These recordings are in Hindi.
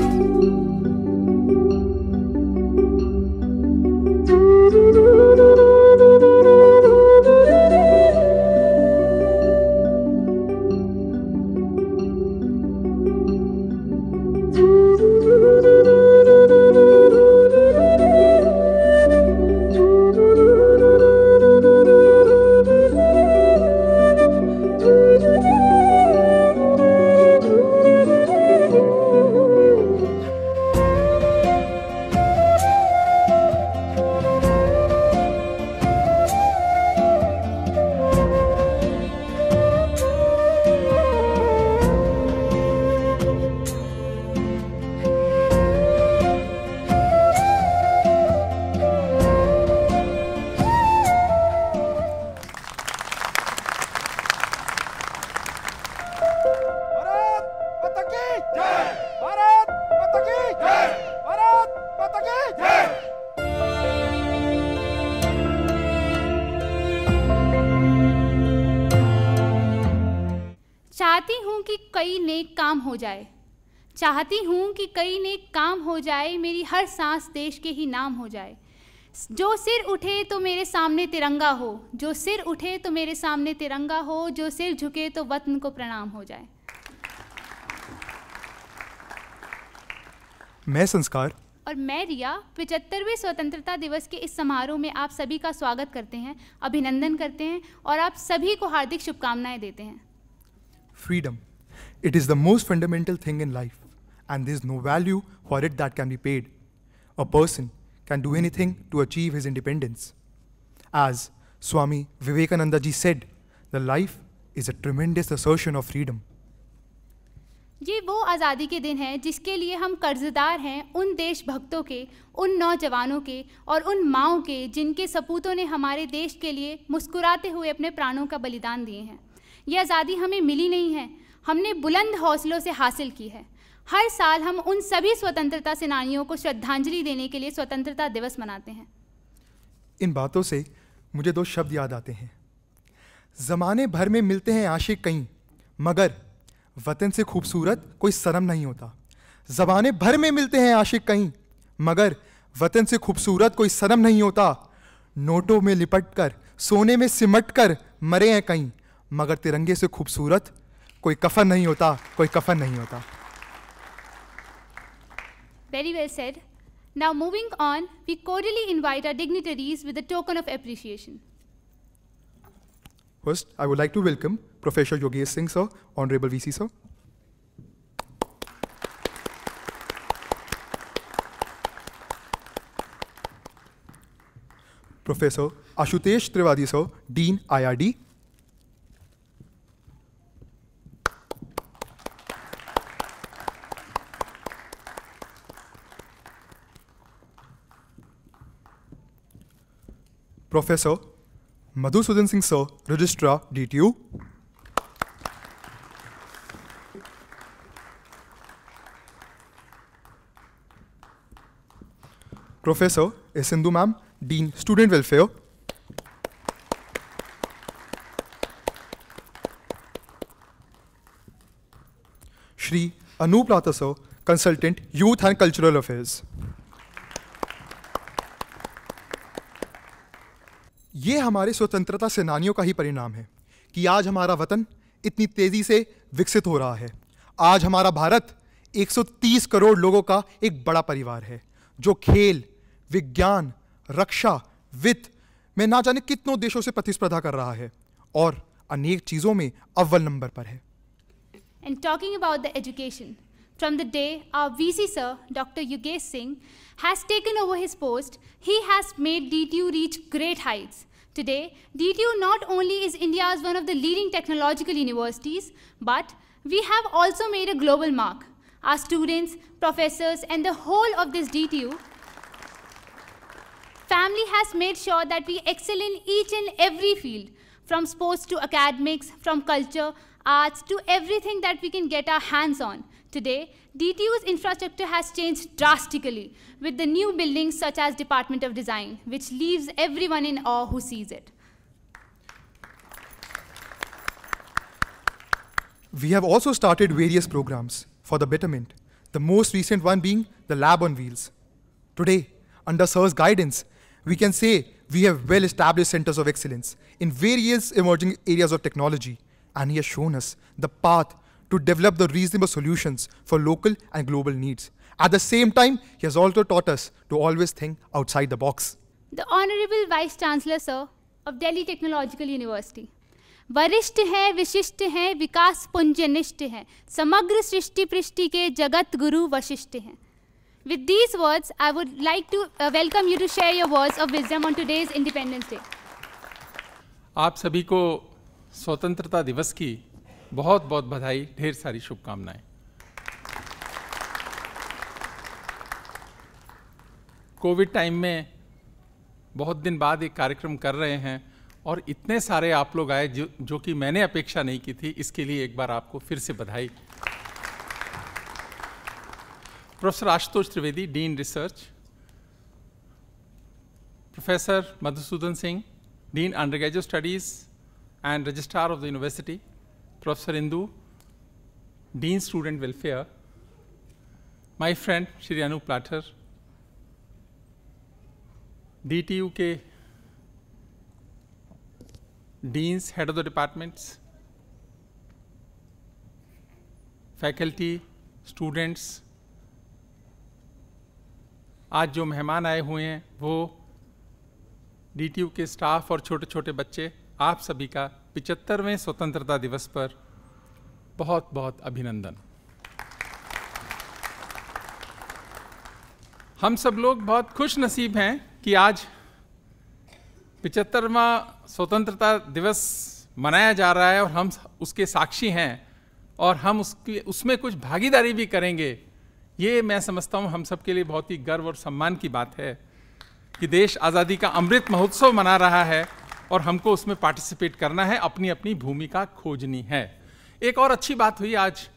嗯。चाहती हूँ कि कई ने काम हो जाए मेरी हर सांस देश के ही नाम हो जाए जो सिर उठे तो मेरे सामने तिरंगा हो जो सिर उठे तो मेरे सामने तिरंगा हो जो सिर झुके तो वतन को प्रणाम हो जाए मैं संस्कार और मैं रिया पिचहत्तरवें स्वतंत्रता दिवस के इस समारोह में आप सभी का स्वागत करते हैं अभिनंदन करते हैं और आप सभी को हार्दिक शुभकामनाएं देते हैं freedom it is the most fundamental thing in life and there is no value for it that can be paid. A person can do anything to achieve his independence. As Swami Vivekananda ji said, the life is a tremendous assertion of freedom. ये वो आज़ादी के दिन हैं जिसके लिए हम कर्जदार हैं उन देशभक्तों के उन नौजवानों के और उन माओं के जिनके सपूतों ने हमारे देश के लिए मुस्कुराते हुए अपने प्राणों का बलिदान दिए हैं ये आज़ादी हमें मिली नहीं है हमने बुलंद हौसलों से हासिल की है हर साल हम उन सभी स्वतंत्रता सेनानियों को श्रद्धांजलि देने के लिए स्वतंत्रता दिवस मनाते हैं इन बातों से मुझे दो शब्द याद आते हैं जमाने भर में मिलते हैं आशिक कहीं मगर वतन से खूबसूरत कोई शर्म नहीं होता जमाने भर में मिलते हैं आशिक कहीं मगर वतन से खूबसूरत कोई शर्म नहीं होता नोटों में लिपट कर सोने में सिमट कर मरे हैं कहीं मगर तिरंगे से खूबसूरत कोई कफन नहीं होता कोई कफन नहीं होता Very well said. Now moving on, we cordially invite our dignitaries with a token of appreciation. First, I would like to welcome Professor Yogesh Singh, sir, Honorable VC, sir. Professor Ashutesh Trivadi, sir, Dean IRD, professor Madhusudan Singh sir registrar DTU professor S Sindhu ma'am dean student welfare Shri Anup Rata sir consultant youth and cultural affairs ये हमारे स्वतंत्रता सेनानियों का ही परिणाम है कि आज हमारा वतन इतनी तेज़ी से विकसित हो रहा है आज हमारा भारत 130 करोड़ लोगों का एक बड़ा परिवार है जो खेल विज्ञान रक्षा वित्त में ना जाने कितनों देशों से प्रतिस्पर्धा कर रहा है और अनेक चीज़ों में अव्वल नंबर पर है and talking about the education From the day our VC sir, Dr. Yugesh Singh, has taken over his post, he has made DTU reach great heights Today, DTU not only is India's one of the leading technological universities, but we have also made a global mark. Our students, professors, and the whole of this DTU family has made sure that we excel in each and every field, from sports to academics, from culture, arts, to everything that we can get our hands on. Today, DTU's infrastructure has changed drastically with the new buildings such as Department of Design, which leaves everyone in awe who sees it. We have also started various programs for the betterment, the most recent one being the Lab on Wheels. Today, under Sir's guidance, we can say we have well-established centers of excellence in various emerging areas of technology, and he has shown us the path to develop the reasonable solutions for local and global needs. At the same time, he has also taught us to always think outside the box. The Honorable Vice Chancellor, sir, of Delhi Technological University. वरिष्ठ हैं विशिष्ट हैं विकास पुंजनिष्ठ हैं समग्र सृष्टि पृष्टि के जगत गुरु वशिष्ठ हैं with these words I would like to welcome you to share your words of of on on independence day आप सभी को स्वतंत्रता दिवस की बहुत बहुत बधाई ढेर सारी शुभकामनाएं कोविड टाइम में बहुत दिन बाद एक कार्यक्रम कर रहे हैं और इतने सारे आप लोग आए जो जो कि मैंने अपेक्षा नहीं की थी इसके लिए एक बार आपको फिर से बधाई professor Ashutosh Trivedi dean research professor Madhusudan Singh dean under studies and registrar of the university Professor Indu, Dean Student Welfare, my friend Shri Anu Platter, DTUK deans, head of the departments, faculty, students, आज जो मेहमान आए हुए हैं वो डीटीयू के स्टाफ और छोटे छोटे बच्चे आप सभी का पिचहत्तरवें स्वतंत्रता दिवस पर बहुत बहुत अभिनंदन हम सब लोग बहुत खुश नसीब हैं कि आज पिचहत्तरवा स्वतंत्रता दिवस मनाया जा रहा है और हम उसके साक्षी हैं और हम उसकी उसमें कुछ भागीदारी भी करेंगे ये मैं समझता हूँ हम सब के लिए बहुत ही गर्व और सम्मान की बात है कि देश आज़ादी का अमृत महोत्सव मना रहा है और हमको उसमें पार्टिसिपेट करना है अपनी अपनी भूमिका खोजनी है एक और अच्छी बात हुई आज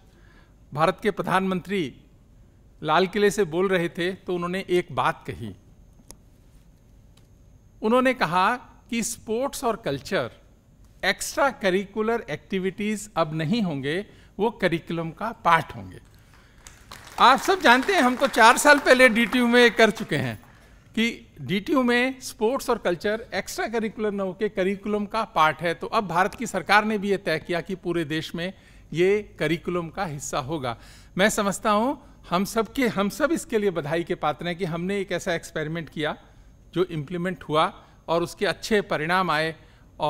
भारत के प्रधानमंत्री लाल किले से बोल रहे थे तो उन्होंने एक बात कही उन्होंने कहा कि स्पोर्ट्स और कल्चर एक्स्ट्रा करिकुलर एक्टिविटीज अब नहीं होंगे वो करिकुलम का पार्ट होंगे आप सब जानते हैं हम तो चार साल पहले डीटीयू में कर चुके हैं कि डी में स्पोर्ट्स और कल्चर एक्स्ट्रा करिकुलर न होकर करिकुलम का पार्ट है तो अब भारत की सरकार ने भी ये तय किया कि पूरे देश में ये करिकुलम का हिस्सा होगा मैं समझता हूँ हम सब के हम सब इसके लिए बधाई के पात्र हैं कि हमने एक ऐसा एक्सपेरिमेंट किया जो इम्प्लीमेंट हुआ और उसके अच्छे परिणाम आए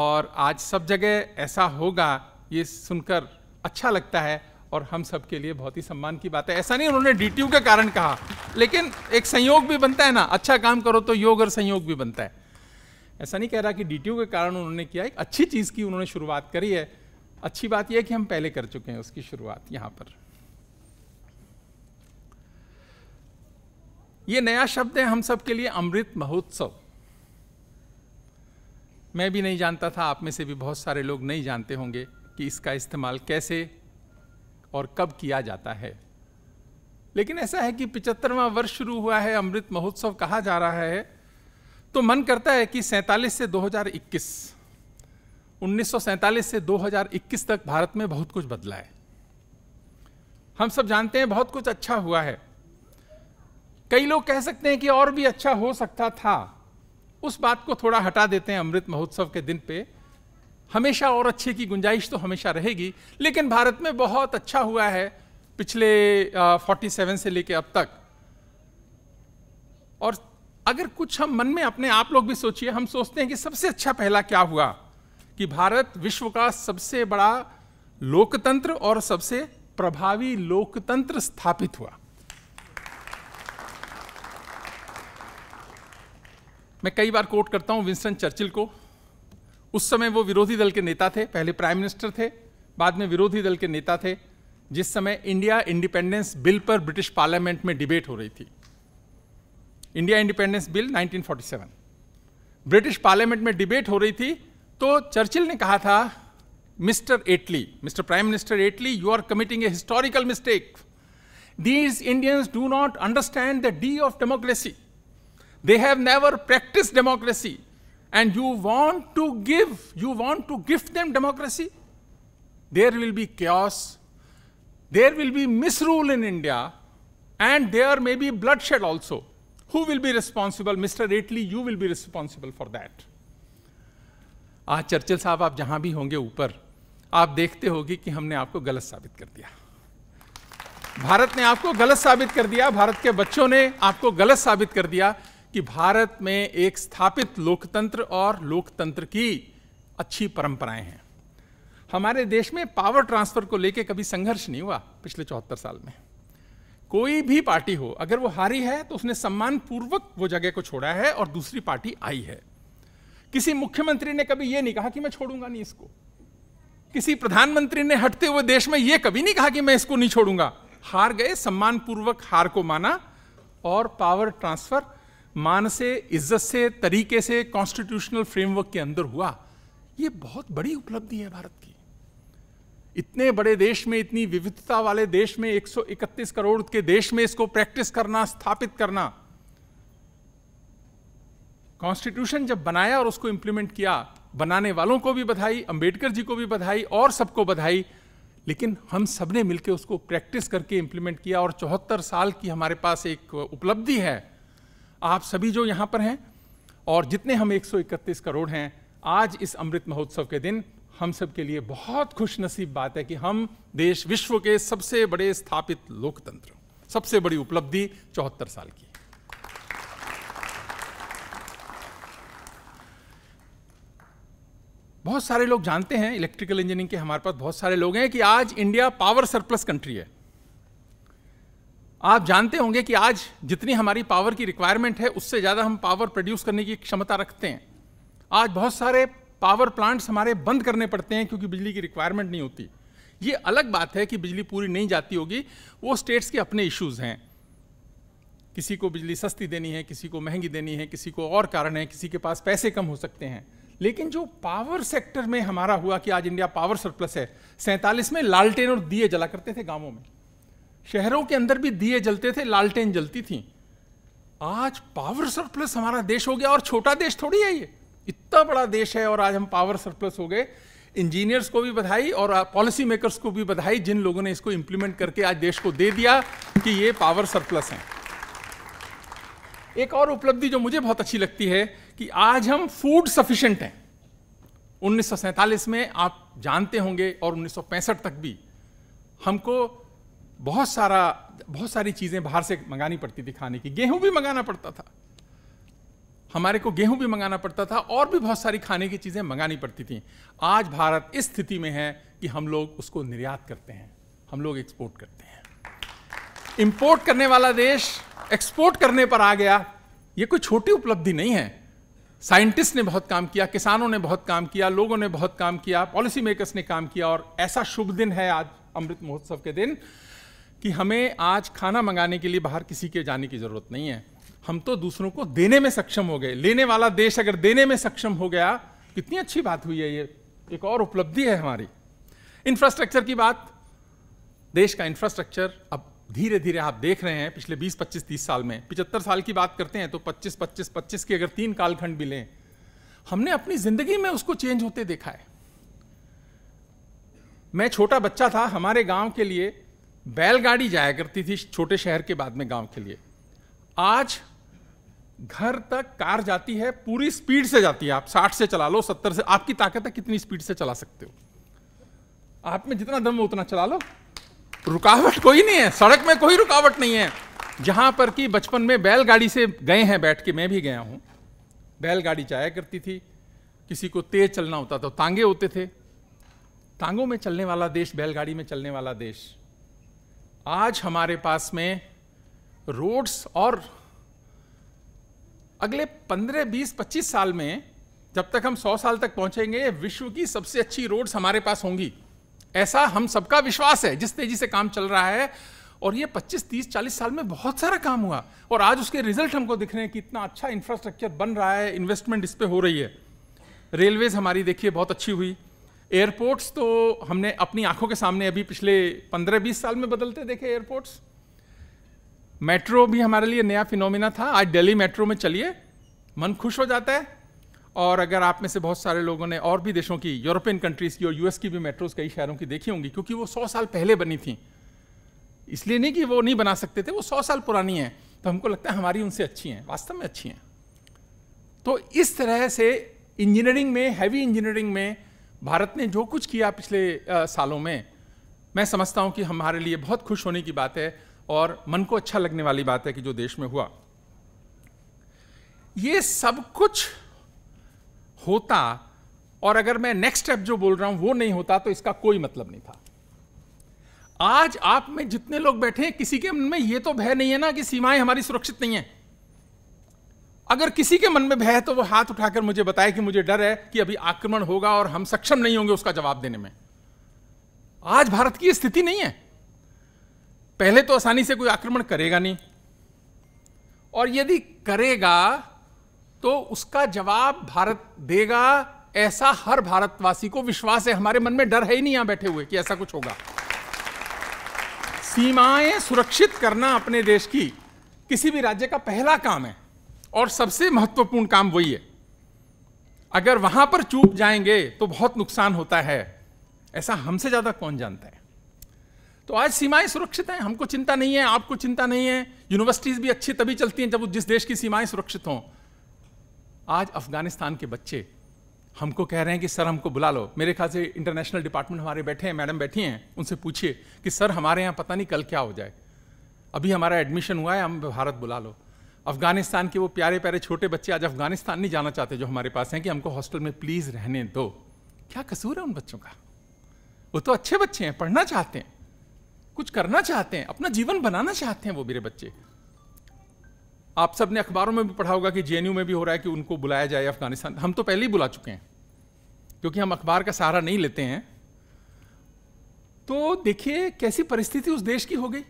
और आज सब जगह ऐसा होगा ये सुनकर अच्छा लगता है और हम सब के लिए बहुत ही सम्मान की बात है ऐसा नहीं उन्होंने डी के कारण कहा लेकिन एक संयोग भी बनता है ना अच्छा काम करो तो योग और संयोग भी बनता है ऐसा नहीं कह रहा कि डी के कारण उन्होंने किया एक अच्छी चीज़ की उन्होंने शुरुआत करी है अच्छी बात यह है कि हम पहले कर चुके हैं उसकी शुरुआत यहाँ पर ये नया शब्द है हम सब के लिए अमृत महोत्सव मैं भी नहीं जानता था आप में से भी बहुत सारे लोग नहीं जानते होंगे कि इसका इस्तेमाल कैसे और कब किया जाता है लेकिन ऐसा है कि पिचहत्तरवा वर्ष शुरू हुआ है अमृत महोत्सव कहा जा रहा है तो मन करता है कि सैंतालीस से 2021 1947 से 2021 तक भारत में बहुत कुछ बदला है हम सब जानते हैं बहुत कुछ अच्छा हुआ है कई लोग कह सकते हैं कि और भी अच्छा हो सकता था उस बात को थोड़ा हटा देते हैं अमृत महोत्सव के दिन पे हमेशा और अच्छे की गुंजाइश तो हमेशा रहेगी लेकिन भारत में बहुत अच्छा हुआ है पिछले फोर्टी सेवन से लेके अब तक और अगर कुछ हम मन में अपने आप लोग भी सोचिए हम सोचते हैं कि सबसे अच्छा पहला क्या हुआ कि भारत विश्व का सबसे बड़ा लोकतंत्र और सबसे प्रभावी लोकतंत्र स्थापित हुआ मैं कई बार कोट करता हूं विंस्टन चर्चिल को उस समय वो विरोधी दल के नेता थे पहले प्राइम मिनिस्टर थे बाद में विरोधी दल के नेता थे जिस समय इंडिया इंडिपेंडेंस बिल पर ब्रिटिश पार्लियामेंट में डिबेट हो रही थी India independence bill 1947 British parliament में डिबेट हो रही थी तो चर्चिल ने कहा था mister Attlee mister prime minister Attlee you are committing a historical mistake these Indians do not understand the D of democracy they have never practice democracy and you want to give, you want to gift them democracy, there will be chaos, there will be misrule in India, and there may be bloodshed also. Who will be responsible? Mr. Raitley, you will be responsible for that. आज चर्चिल साहब आप जहां भी होंगे ऊपर आप देखते होगी कि हमने आपको गलत साबित कर दिया भारत ने आपको गलत साबित कर दिया भारत के बच्चों ने आपको गलत साबित कर दिया कि भारत में एक स्थापित लोकतंत्र और लोकतंत्र की अच्छी परंपराएं हैं हमारे देश में पावर ट्रांसफर को लेकर कभी संघर्ष नहीं हुआ पिछले चौहत्तर साल में कोई भी पार्टी हो अगर वो हारी है तो उसने सम्मान पूर्वक वो जगह को छोड़ा है और दूसरी पार्टी आई है किसी मुख्यमंत्री ने कभी ये नहीं कहा कि मैं छोड़ूंगा नहीं इसको किसी प्रधानमंत्री ने हटते हुए देश में यह कभी नहीं कहा कि मैं इसको नहीं छोड़ूंगा हार गए सम्मान पूर्वक हार को माना और पावर ट्रांसफर मान से इज्जत से तरीके से कॉन्स्टिट्यूशनल फ्रेमवर्क के अंदर हुआ ये बहुत बड़ी उपलब्धि है भारत की इतने बड़े देश में इतनी विविधता वाले देश में 131 करोड़ के देश में इसको प्रैक्टिस करना स्थापित करना कॉन्स्टिट्यूशन जब बनाया और उसको इंप्लीमेंट किया बनाने वालों को भी बधाई अंबेडकर जी को भी बधाई और सबको बधाई लेकिन हम सबने मिलकर उसको प्रैक्टिस करके इंप्लीमेंट किया और चौहत्तर साल की हमारे पास एक उपलब्धि है आप सभी जो यहाँ पर हैं और जितने हम 131 करोड़ हैं आज इस अमृत महोत्सव के दिन हम सब के लिए बहुत खुश नसीब बात है कि हम देश विश्व के सबसे बड़े स्थापित लोकतंत्र सबसे बड़ी उपलब्धि चौहत्तर साल की बहुत सारे लोग जानते हैं इलेक्ट्रिकल इंजीनियरिंग के हमारे पास बहुत सारे लोग हैं कि आज इंडिया पावर सरप्लस कंट्री है आप जानते होंगे कि आज जितनी हमारी पावर की रिक्वायरमेंट है उससे ज़्यादा हम पावर प्रोड्यूस करने की क्षमता रखते हैं आज बहुत सारे पावर प्लांट्स हमारे बंद करने पड़ते हैं क्योंकि बिजली की रिक्वायरमेंट नहीं होती ये अलग बात है कि बिजली पूरी नहीं जाती होगी वो स्टेट्स के अपने इश्यूज हैं किसी को बिजली सस्ती देनी है किसी को महंगी देनी है किसी को और कारण है किसी के पास पैसे कम हो सकते हैं लेकिन जो पावर सेक्टर में हमारा हुआ कि आज इंडिया पावर सरप्लस है सैंतालीस में लालटेन और दिए जला करते थे गांवों में शहरों के अंदर भी दिए जलते थे लालटेन जलती थी आज पावर सरप्लस हमारा देश हो गया और छोटा देश थोड़ी है ये इतना बड़ा देश है और आज हम पावर सरप्लस हो गए इंजीनियर्स को भी बधाई और पॉलिसी मेकर्स को भी बधाई जिन लोगों ने इसको इंप्लीमेंट करके आज देश को दे दिया कि ये पावर सरप्लस है एक और उपलब्धि जो मुझे बहुत अच्छी लगती है कि आज हम फूड सफिशेंट हैं उन्नीस में आप जानते होंगे और उन्नीस तक भी हमको बहुत सारा बहुत सारी चीज़ें बाहर से मंगानी पड़ती थी खाने की गेहूं भी मंगाना पड़ता था हमारे को गेहूं भी मंगाना पड़ता था और भी बहुत सारी खाने की चीज़ें मंगानी पड़ती थी आज भारत इस स्थिति में है कि हम लोग उसको निर्यात करते हैं हम लोग एक्सपोर्ट करते हैं इंपोर्ट करने वाला देश एक्सपोर्ट करने पर आ गया यह कोई छोटी उपलब्धि नहीं है साइंटिस्ट ने बहुत काम किया किसानों ने बहुत काम किया लोगों ने बहुत काम किया पॉलिसी मेकर्स ने काम किया और ऐसा शुभ दिन है आज अमृत महोत्सव के दिन कि हमें आज खाना मंगाने के लिए बाहर किसी के जाने की ज़रूरत नहीं है हम तो दूसरों को देने में सक्षम हो गए लेने वाला देश अगर देने में सक्षम हो गया कितनी अच्छी बात हुई है ये एक और उपलब्धि है हमारी इंफ्रास्ट्रक्चर की बात देश का इंफ्रास्ट्रक्चर अब धीरे धीरे आप देख रहे हैं पिछले 20 25 30 साल में पिछहत्तर साल की बात करते हैं तो 25 25 25 के अगर तीन कालखंड भी लें हमने अपनी जिंदगी में उसको चेंज होते देखा है मैं छोटा बच्चा था हमारे गांव के लिए बैलगाड़ी जाया करती थी छोटे शहर के बाद में गांव के लिए आज घर तक कार जाती है पूरी स्पीड से जाती है आप 60 से चला लो 70 से आपकी ताकत है कितनी स्पीड से चला सकते हो आप में जितना दम हो उतना चला लो रुकावट कोई नहीं है सड़क में कोई रुकावट नहीं है जहां पर कि बचपन में बैलगाड़ी से गए हैं बैठ के मैं भी गया हूं बैलगाड़ी जाया करती थी किसी को तेज चलना होता तो तांगे होते थे तांगों में चलने वाला देश बैलगाड़ी में चलने वाला देश आज हमारे पास में रोड्स और अगले 15, 20, 25 साल में जब तक हम 100 साल तक पहुंचेंगे विश्व की सबसे अच्छी रोड्स हमारे पास होंगी ऐसा हम सबका विश्वास है जिस तेजी से काम चल रहा है और ये 25, 30, 40 साल में बहुत सारा काम हुआ और आज उसके रिजल्ट हमको दिख रहे हैं कि इतना अच्छा इंफ्रास्ट्रक्चर बन रहा है इन्वेस्टमेंट इस पर हो रही है रेलवेज हमारी देखिए बहुत अच्छी हुई एयरपोर्ट्स तो हमने अपनी आंखों के सामने अभी पिछले 15-20 साल में बदलते देखे एयरपोर्ट्स मेट्रो भी हमारे लिए नया फिनोमिना था आज दिल्ली मेट्रो में चलिए मन खुश हो जाता है और अगर आप में से बहुत सारे लोगों ने और भी देशों की यूरोपियन कंट्रीज़ की और यूएस की भी मेट्रोज कई शहरों की देखी होंगी क्योंकि वो सौ साल पहले बनी थी इसलिए नहीं कि वो नहीं बना सकते थे वो सौ साल पुरानी हैं तो हमको लगता है हमारी उनसे अच्छी हैं वास्तव में अच्छी हैं तो इस तरह से इंजीनियरिंग में हैवी इंजीनियरिंग में भारत ने जो कुछ किया पिछले आ, सालों में मैं समझता हूँ कि हमारे लिए बहुत खुश होने की बात है और मन को अच्छा लगने वाली बात है कि जो देश में हुआ ये सब कुछ होता और अगर मैं नेक्स्ट स्टेप जो बोल रहा हूं वो नहीं होता तो इसका कोई मतलब नहीं था आज आप में जितने लोग बैठे हैं किसी के मन में ये तो भय नहीं है ना कि सीमाएं हमारी सुरक्षित नहीं है अगर किसी के मन में भय है तो वो हाथ उठाकर मुझे बताए कि मुझे डर है कि अभी आक्रमण होगा और हम सक्षम नहीं होंगे उसका जवाब देने में आज भारत की स्थिति नहीं है पहले तो आसानी से कोई आक्रमण करेगा नहीं और यदि करेगा तो उसका जवाब भारत देगा ऐसा हर भारतवासी को विश्वास है हमारे मन में डर है ही नहीं यहां बैठे हुए कि ऐसा कुछ होगा सीमाएं सुरक्षित करना अपने देश की किसी भी राज्य का पहला काम है और सबसे महत्वपूर्ण काम वही है अगर वहां पर चूक जाएंगे तो बहुत नुकसान होता है ऐसा हमसे ज्यादा कौन जानता है तो आज सीमाएं सुरक्षित हैं हमको चिंता नहीं है आपको चिंता नहीं है यूनिवर्सिटीज भी अच्छी तभी चलती हैं जब जिस देश की सीमाएं सुरक्षित हों आज अफगानिस्तान के बच्चे हमको कह रहे हैं कि सर हमको बुला लो मेरे ख्याल से इंटरनेशनल डिपार्टमेंट हमारे बैठे हैं मैडम बैठी हैं उनसे पूछिए कि सर हमारे यहाँ पता नहीं कल क्या हो जाए अभी हमारा एडमिशन हुआ है हम भारत बुला लो अफ़गानिस्तान के वो प्यारे प्यारे छोटे बच्चे आज अफ़गानिस्तान नहीं जाना चाहते जो हमारे पास हैं कि हमको हॉस्टल में प्लीज़ रहने दो क्या कसूर है उन बच्चों का वो तो अच्छे बच्चे हैं पढ़ना चाहते हैं कुछ करना चाहते हैं अपना जीवन बनाना चाहते हैं वो मेरे बच्चे आप सब ने अखबारों में भी पढ़ा होगा कि जे में भी हो रहा है कि उनको बुलाया जाए अफगानिस्तान हम तो पहले ही बुला चुके हैं क्योंकि हम अखबार का सहारा नहीं लेते हैं तो देखिए कैसी परिस्थिति उस देश की हो गई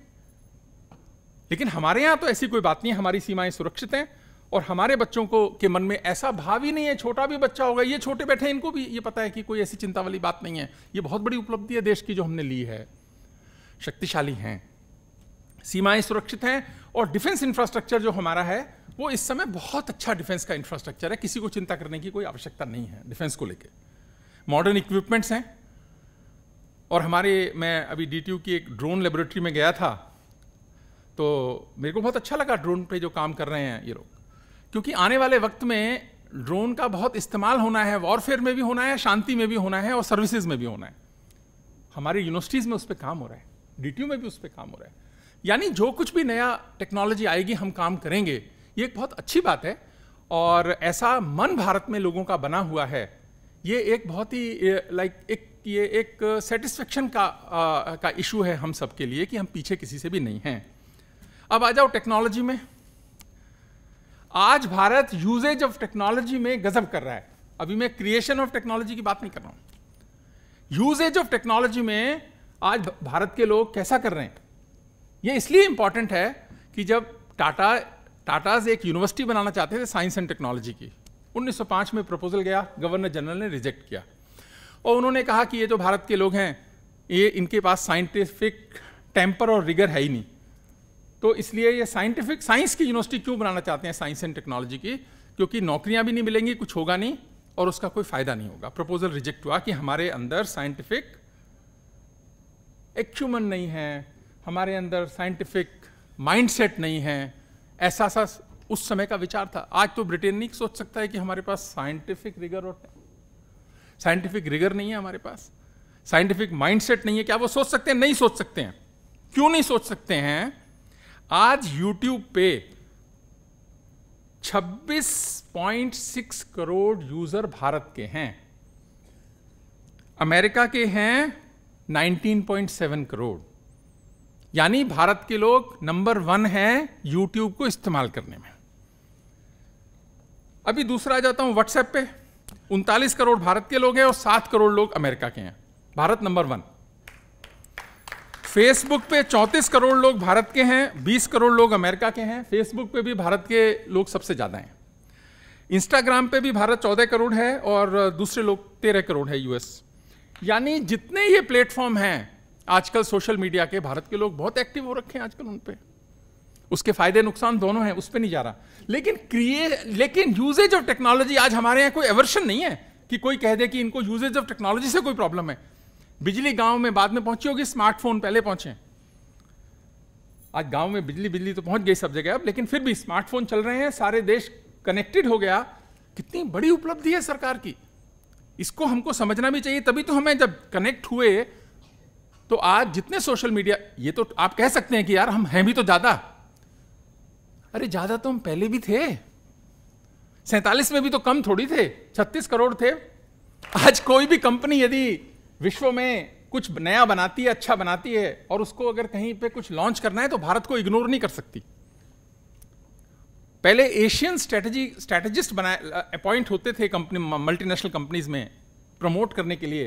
लेकिन हमारे यहाँ तो ऐसी कोई बात नहीं है हमारी सीमाएं सुरक्षित हैं और हमारे बच्चों को के मन में ऐसा भाव ही नहीं है छोटा भी बच्चा होगा ये छोटे बैठे इनको भी ये पता है कि कोई ऐसी चिंता वाली बात नहीं है ये बहुत बड़ी उपलब्धि है देश की जो हमने ली है शक्तिशाली हैं सीमाएं सुरक्षित हैं और डिफेंस इंफ्रास्ट्रक्चर जो हमारा है वो इस समय बहुत अच्छा डिफेंस का इंफ्रास्ट्रक्चर है किसी को चिंता करने की कोई आवश्यकता नहीं है डिफेंस को लेकर मॉडर्न इक्विपमेंट्स हैं और हमारे मैं अभी डी की एक ड्रोन लेबोरेटरी में गया था तो मेरे को बहुत अच्छा लगा ड्रोन पे जो काम कर रहे हैं ये लोग क्योंकि आने वाले वक्त में ड्रोन का बहुत इस्तेमाल होना है वॉरफेयर में भी होना है शांति में भी होना है और सर्विसेज में भी होना है हमारी यूनिवर्सिटीज़ में उस पर काम हो रहा है डी में भी उस पर काम हो रहा है यानी जो कुछ भी नया टेक्नोलॉजी आएगी हम काम करेंगे ये एक बहुत अच्छी बात है और ऐसा मन भारत में लोगों का बना हुआ है ये एक बहुत ही लाइक एक ये एक सेटिस्फेक्शन का आ, का इशू है हम सब के लिए कि हम पीछे किसी से भी नहीं हैं अब आ जाओ टेक्नोलॉजी में आज भारत यूजेज ऑफ टेक्नोलॉजी में गजब कर रहा है अभी मैं क्रिएशन ऑफ टेक्नोलॉजी की बात नहीं कर रहा हूं यूजेज ऑफ टेक्नोलॉजी में आज भारत के लोग कैसा कर रहे हैं ये इसलिए इंपॉर्टेंट है कि जब टाटा टाटाज एक यूनिवर्सिटी बनाना चाहते थे साइंस एंड टेक्नोलॉजी की 1905 में प्रपोजल गया गवर्नर जनरल ने रिजेक्ट किया और उन्होंने कहा कि ये जो भारत के लोग हैं ये इनके पास साइंटिफिक टेम्पर और रिगर है ही नहीं तो इसलिए ये साइंटिफिक साइंस की यूनिवर्सिटी क्यों बनाना चाहते हैं साइंस एंड टेक्नोलॉजी की क्योंकि नौकरियां भी नहीं मिलेंगी कुछ होगा नहीं और उसका कोई फायदा नहीं होगा प्रपोजल रिजेक्ट हुआ कि हमारे अंदर साइंटिफिक एक्यूमन नहीं है हमारे अंदर साइंटिफिक माइंडसेट नहीं है ऐसा सा उस समय का विचार था आज तो ब्रिटेन नहीं सोच सकता है कि हमारे पास साइंटिफिक रिगर और साइंटिफिक रिगर नहीं है हमारे पास साइंटिफिक माइंडसेट नहीं है क्या वो सोच सकते हैं नहीं सोच सकते हैं क्यों नहीं सोच सकते हैं आज YouTube पे 26.6 करोड़ यूजर भारत के हैं अमेरिका के हैं 19.7 करोड़ यानी भारत के लोग नंबर वन हैं यूट्यूब को इस्तेमाल करने में अभी दूसरा आ जाता हूं व्हाट्सएप पे उनतालीस करोड़ भारत के लोग हैं और सात करोड़ लोग अमेरिका के हैं भारत नंबर वन फेसबुक पे 34 करोड़ लोग भारत के हैं 20 करोड़ लोग अमेरिका के हैं फेसबुक पे भी भारत के लोग सबसे ज़्यादा हैं इंस्टाग्राम पे भी भारत 14 करोड़ है और दूसरे लोग 13 करोड़ है यूएस यानी जितने ये प्लेटफॉर्म हैं आजकल सोशल मीडिया के भारत के लोग बहुत एक्टिव हो रखे हैं आजकल उन पर उसके फायदे नुकसान दोनों हैं उस पर नहीं जा रहा लेकिन क्रिए लेकिन यूजेज ऑफ टेक्नोलॉजी आज हमारे यहाँ कोई एवर्शन नहीं है कि कोई कह दे कि इनको यूजेज ऑफ टेक्नोलॉजी से कोई प्रॉब्लम है बिजली गांव में बाद में पहुंची होगी स्मार्टफोन पहले पहुंचे आज गांव में बिजली बिजली तो पहुंच गई सब जगह अब लेकिन फिर भी स्मार्टफोन चल रहे हैं सारे देश कनेक्टेड हो गया कितनी बड़ी उपलब्धि है सरकार की इसको हमको समझना भी चाहिए तभी तो हमें जब कनेक्ट हुए तो आज जितने सोशल मीडिया ये तो आप कह सकते हैं कि यार हम हैं भी तो ज़्यादा अरे ज़्यादा तो हम पहले भी थे सैंतालीस में भी तो कम थोड़ी थे छत्तीस करोड़ थे आज कोई भी कंपनी यदि विश्व में कुछ नया बनाती है अच्छा बनाती है और उसको अगर कहीं पे कुछ लॉन्च करना है तो भारत को इग्नोर नहीं कर सकती पहले एशियन स्ट्रेटजी स्ट्रेटेजिस्ट बनाए अपॉइंट होते थे कंपनी मल्टीनेशनल कंपनीज में प्रमोट करने के लिए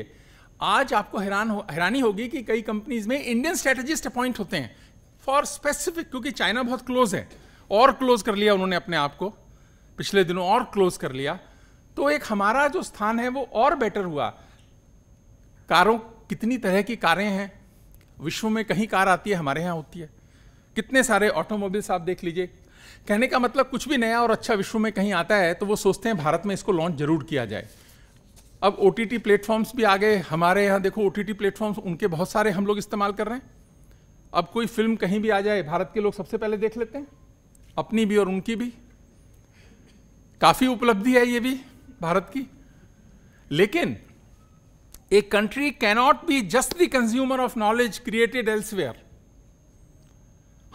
आज आपको हैरान हो हैरानी होगी कि कई कंपनीज में इंडियन स्ट्रेटेजिस्ट अपॉइंट होते हैं फॉर स्पेसिफिक क्योंकि चाइना बहुत क्लोज है और क्लोज कर लिया उन्होंने अपने आप को पिछले दिनों और क्लोज कर लिया तो एक हमारा जो स्थान है वो और बेटर हुआ कारों कितनी तरह की कारें हैं विश्व में कहीं कार आती है हमारे यहाँ होती है कितने सारे ऑटोमोबाइल्स आप देख लीजिए कहने का मतलब कुछ भी नया और अच्छा विश्व में कहीं आता है तो वो सोचते हैं भारत में इसको लॉन्च जरूर किया जाए अब ओ टी टी प्लेटफॉर्म्स भी आ गए हमारे यहाँ देखो ओ टी टी प्लेटफॉर्म्स उनके बहुत सारे हम लोग इस्तेमाल कर रहे हैं अब कोई फिल्म कहीं भी आ जाए भारत के लोग सबसे पहले देख लेते हैं अपनी भी और उनकी भी काफ़ी उपलब्धि है ये भी भारत की लेकिन a country cannot be just the consumer of knowledge created elsewhere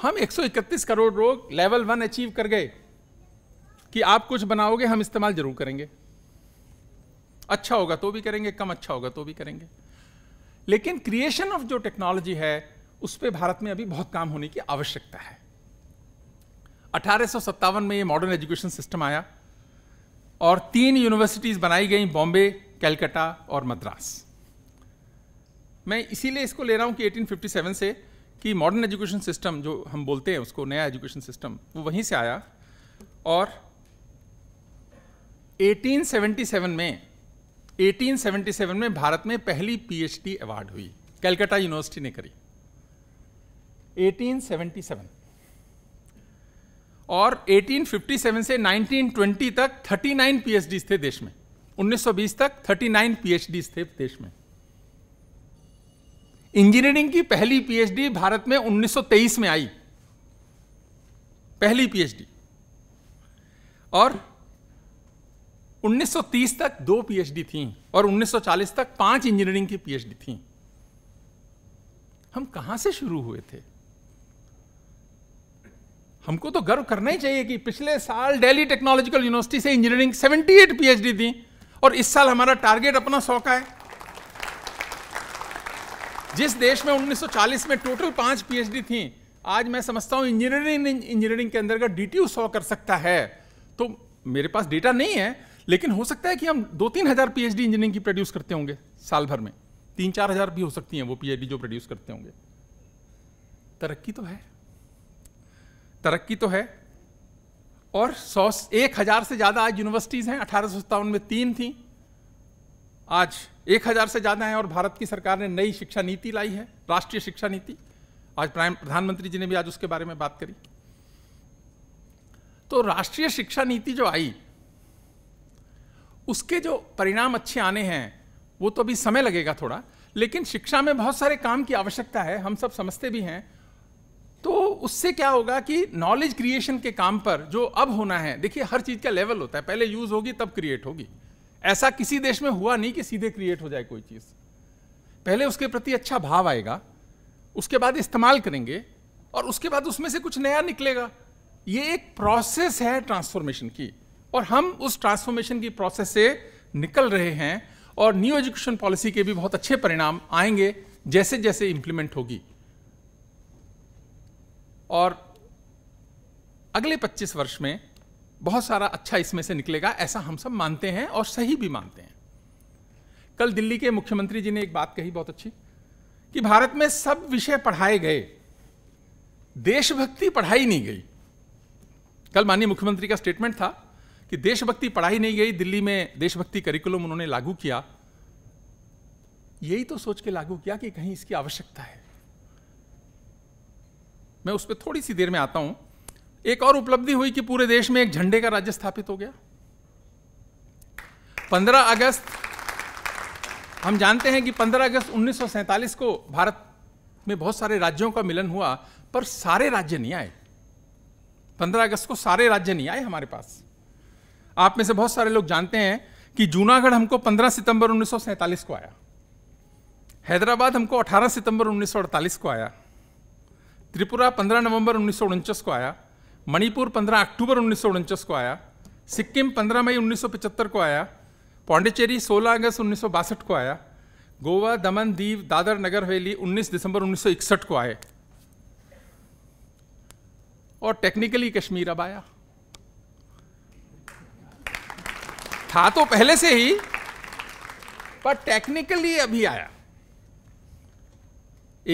हम 131 करोड़ लोग लेवल वन अचीव कर गए कि आप कुछ बनाओगे हम इस्तेमाल जरूर करेंगे अच्छा होगा तो भी करेंगे कम अच्छा होगा तो भी करेंगे लेकिन क्रिएशन ऑफ जो टेक्नोलॉजी है उस पर भारत में अभी बहुत काम होने की आवश्यकता है अठारह में ये मॉडर्न एजुकेशन सिस्टम आया और तीन यूनिवर्सिटीज़ बनाई गई बॉम्बे कैलकटा और मद्रास मैं इसीलिए इसको ले रहा हूँ कि 1857 से कि मॉडर्न एजुकेशन सिस्टम जो हम बोलते हैं उसको नया एजुकेशन सिस्टम वो वहीं से आया और 1877 में 1877 में भारत में पहली पीएचडी अवार्ड हुई कलकत्ता यूनिवर्सिटी ने करी 1877 और 1857 से 1920 तक 39 पीएचडीज थे देश में 1920 तक 39 पीएचडी थे देश में इंजीनियरिंग की पहली पीएचडी भारत में 1923 में आई पहली पीएचडी और 1930 तक दो पीएचडी थी और 1940 तक पांच इंजीनियरिंग की पीएचडी थी हम कहां से शुरू हुए थे हमको तो गर्व करना ही चाहिए कि पिछले साल दिल्ली टेक्नोलॉजिकल यूनिवर्सिटी से इंजीनियरिंग 78 पीएचडी थी और इस साल हमारा टारगेट अपना सौ का है जिस देश में 1940 में टोटल पांच पीएचडी थी आज मैं समझता हूं इंजीनियरिंग इंजीनियरिंग के अंदर का डी टी सौ कर सकता है तो मेरे पास डेटा नहीं है लेकिन हो सकता है कि हम दो तीन हजार पीएचडी इंजीनियरिंग की प्रोड्यूस करते होंगे साल भर में तीन चार हजार भी हो सकती हैं वो पीएचडी जो प्रोड्यूस करते होंगे तरक्की तो है तरक्की तो है और सौ एक हज़ार से ज़्यादा आज यूनिवर्सिटीज़ हैं अठारह में तीन थी आज एक हज़ार से ज़्यादा हैं और भारत की सरकार ने नई शिक्षा नीति लाई है राष्ट्रीय शिक्षा नीति आज प्राइम प्रधानमंत्री जी ने भी आज उसके बारे में बात करी तो राष्ट्रीय शिक्षा नीति जो आई उसके जो परिणाम अच्छे आने हैं वो तो अभी समय लगेगा थोड़ा लेकिन शिक्षा में बहुत सारे काम की आवश्यकता है हम सब समझते भी हैं तो उससे क्या होगा कि नॉलेज क्रिएशन के काम पर जो अब होना है देखिए हर चीज़ का लेवल होता है पहले यूज़ होगी तब क्रिएट होगी ऐसा किसी देश में हुआ नहीं कि सीधे क्रिएट हो जाए कोई चीज़ पहले उसके प्रति अच्छा भाव आएगा उसके बाद इस्तेमाल करेंगे और उसके बाद उसमें से कुछ नया निकलेगा ये एक प्रोसेस है ट्रांसफॉर्मेशन की और हम उस ट्रांसफॉर्मेशन की प्रोसेस से निकल रहे हैं और न्यू एजुकेशन पॉलिसी के भी बहुत अच्छे परिणाम आएंगे जैसे जैसे इम्प्लीमेंट होगी और अगले 25 वर्ष में बहुत सारा अच्छा इसमें से निकलेगा ऐसा हम सब मानते हैं और सही भी मानते हैं कल दिल्ली के मुख्यमंत्री जी ने एक बात कही बहुत अच्छी कि भारत में सब विषय पढ़ाए गए देशभक्ति पढ़ाई नहीं गई कल माननीय मुख्यमंत्री का स्टेटमेंट था कि देशभक्ति पढ़ाई नहीं गई दिल्ली में देशभक्ति करिकुलम उन्होंने लागू किया यही तो सोच के लागू किया कि कहीं इसकी आवश्यकता है मैं उस पर थोड़ी सी देर में आता हूं एक और उपलब्धि हुई कि पूरे देश में एक झंडे का राज्य स्थापित हो गया 15 अगस्त हम जानते हैं कि 15 अगस्त उन्नीस को भारत में बहुत सारे राज्यों का मिलन हुआ पर सारे राज्य नहीं आए 15 अगस्त को सारे राज्य नहीं आए हमारे पास आप में से बहुत सारे लोग जानते हैं कि जूनागढ़ हमको 15 सितंबर उन्नीस को आया हैदराबाद हमको 18 सितंबर उन्नीस को आया त्रिपुरा पंद्रह नवंबर उन्नीस को आया मणिपुर पंद्रह अक्टूबर उन्नीस को आया सिक्किम पंद्रह मई उन्नीस को आया पौंडिचेरी सोलह अगस्त उन्नीस को आया गोवा दमन दीव दादर नगर हवेली 19 दिसंबर उन्नीस को आए और टेक्निकली कश्मीर अब आया था तो पहले से ही पर टेक्निकली अभी आया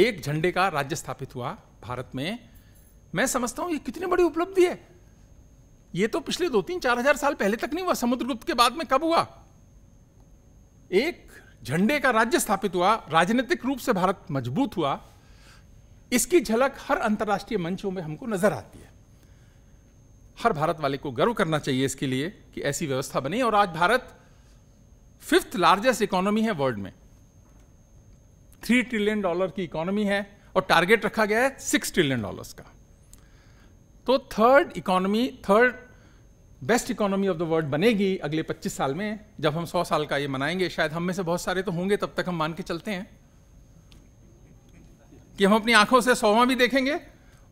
एक झंडे का राज्य स्थापित हुआ भारत में मैं समझता हूँ ये कितनी बड़ी उपलब्धि है ये तो पिछले दो तीन चार हजार साल पहले तक नहीं हुआ समुद्रगुप्त के बाद में कब हुआ एक झंडे का राज्य स्थापित हुआ राजनीतिक रूप से भारत मजबूत हुआ इसकी झलक हर अंतर्राष्ट्रीय मंचों में हमको नजर आती है हर भारत वाले को गर्व करना चाहिए इसके लिए कि ऐसी व्यवस्था बनी और आज भारत फिफ्थ लार्जेस्ट इकोनॉमी है वर्ल्ड में थ्री ट्रिलियन डॉलर की इकोनॉमी है और टारगेट रखा गया है सिक्स ट्रिलियन डॉलर्स का तो third economy third best economy of the world बनेगी अगले 25 साल में जब हम 100 साल का ये मनाएंगे शायद हम में से बहुत सारे तो होंगे तब तक हम मान के चलते हैं कि हम अपनी आंखों से सौवा भी देखेंगे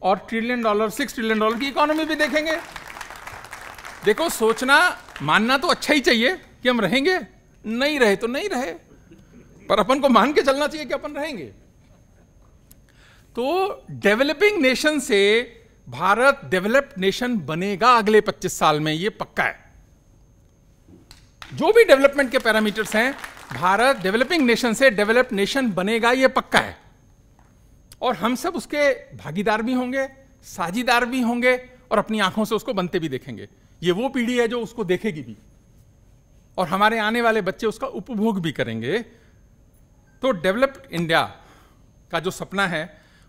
और trillion dollar six trillion dollar की इकोनॉमी भी देखेंगे देखो सोचना मानना तो अच्छा ही चाहिए कि हम रहेंगे नहीं रहे तो नहीं रहे पर अपन को मान के चलना चाहिए कि अपन रहेंगे तो डेवलपिंग नेशन से भारत डेवलप्ड नेशन बनेगा अगले 25 साल में ये पक्का है जो भी डेवलपमेंट के पैरामीटर्स हैं भारत डेवलपिंग नेशन से डेवलप्ड नेशन बनेगा ये पक्का है और हम सब उसके भागीदार भी होंगे साझीदार भी होंगे और अपनी आंखों से उसको बनते भी देखेंगे ये वो पीढ़ी है जो उसको देखेगी भी और हमारे आने वाले बच्चे उसका उपभोग भी करेंगे तो डेवलप्ड इंडिया का जो सपना है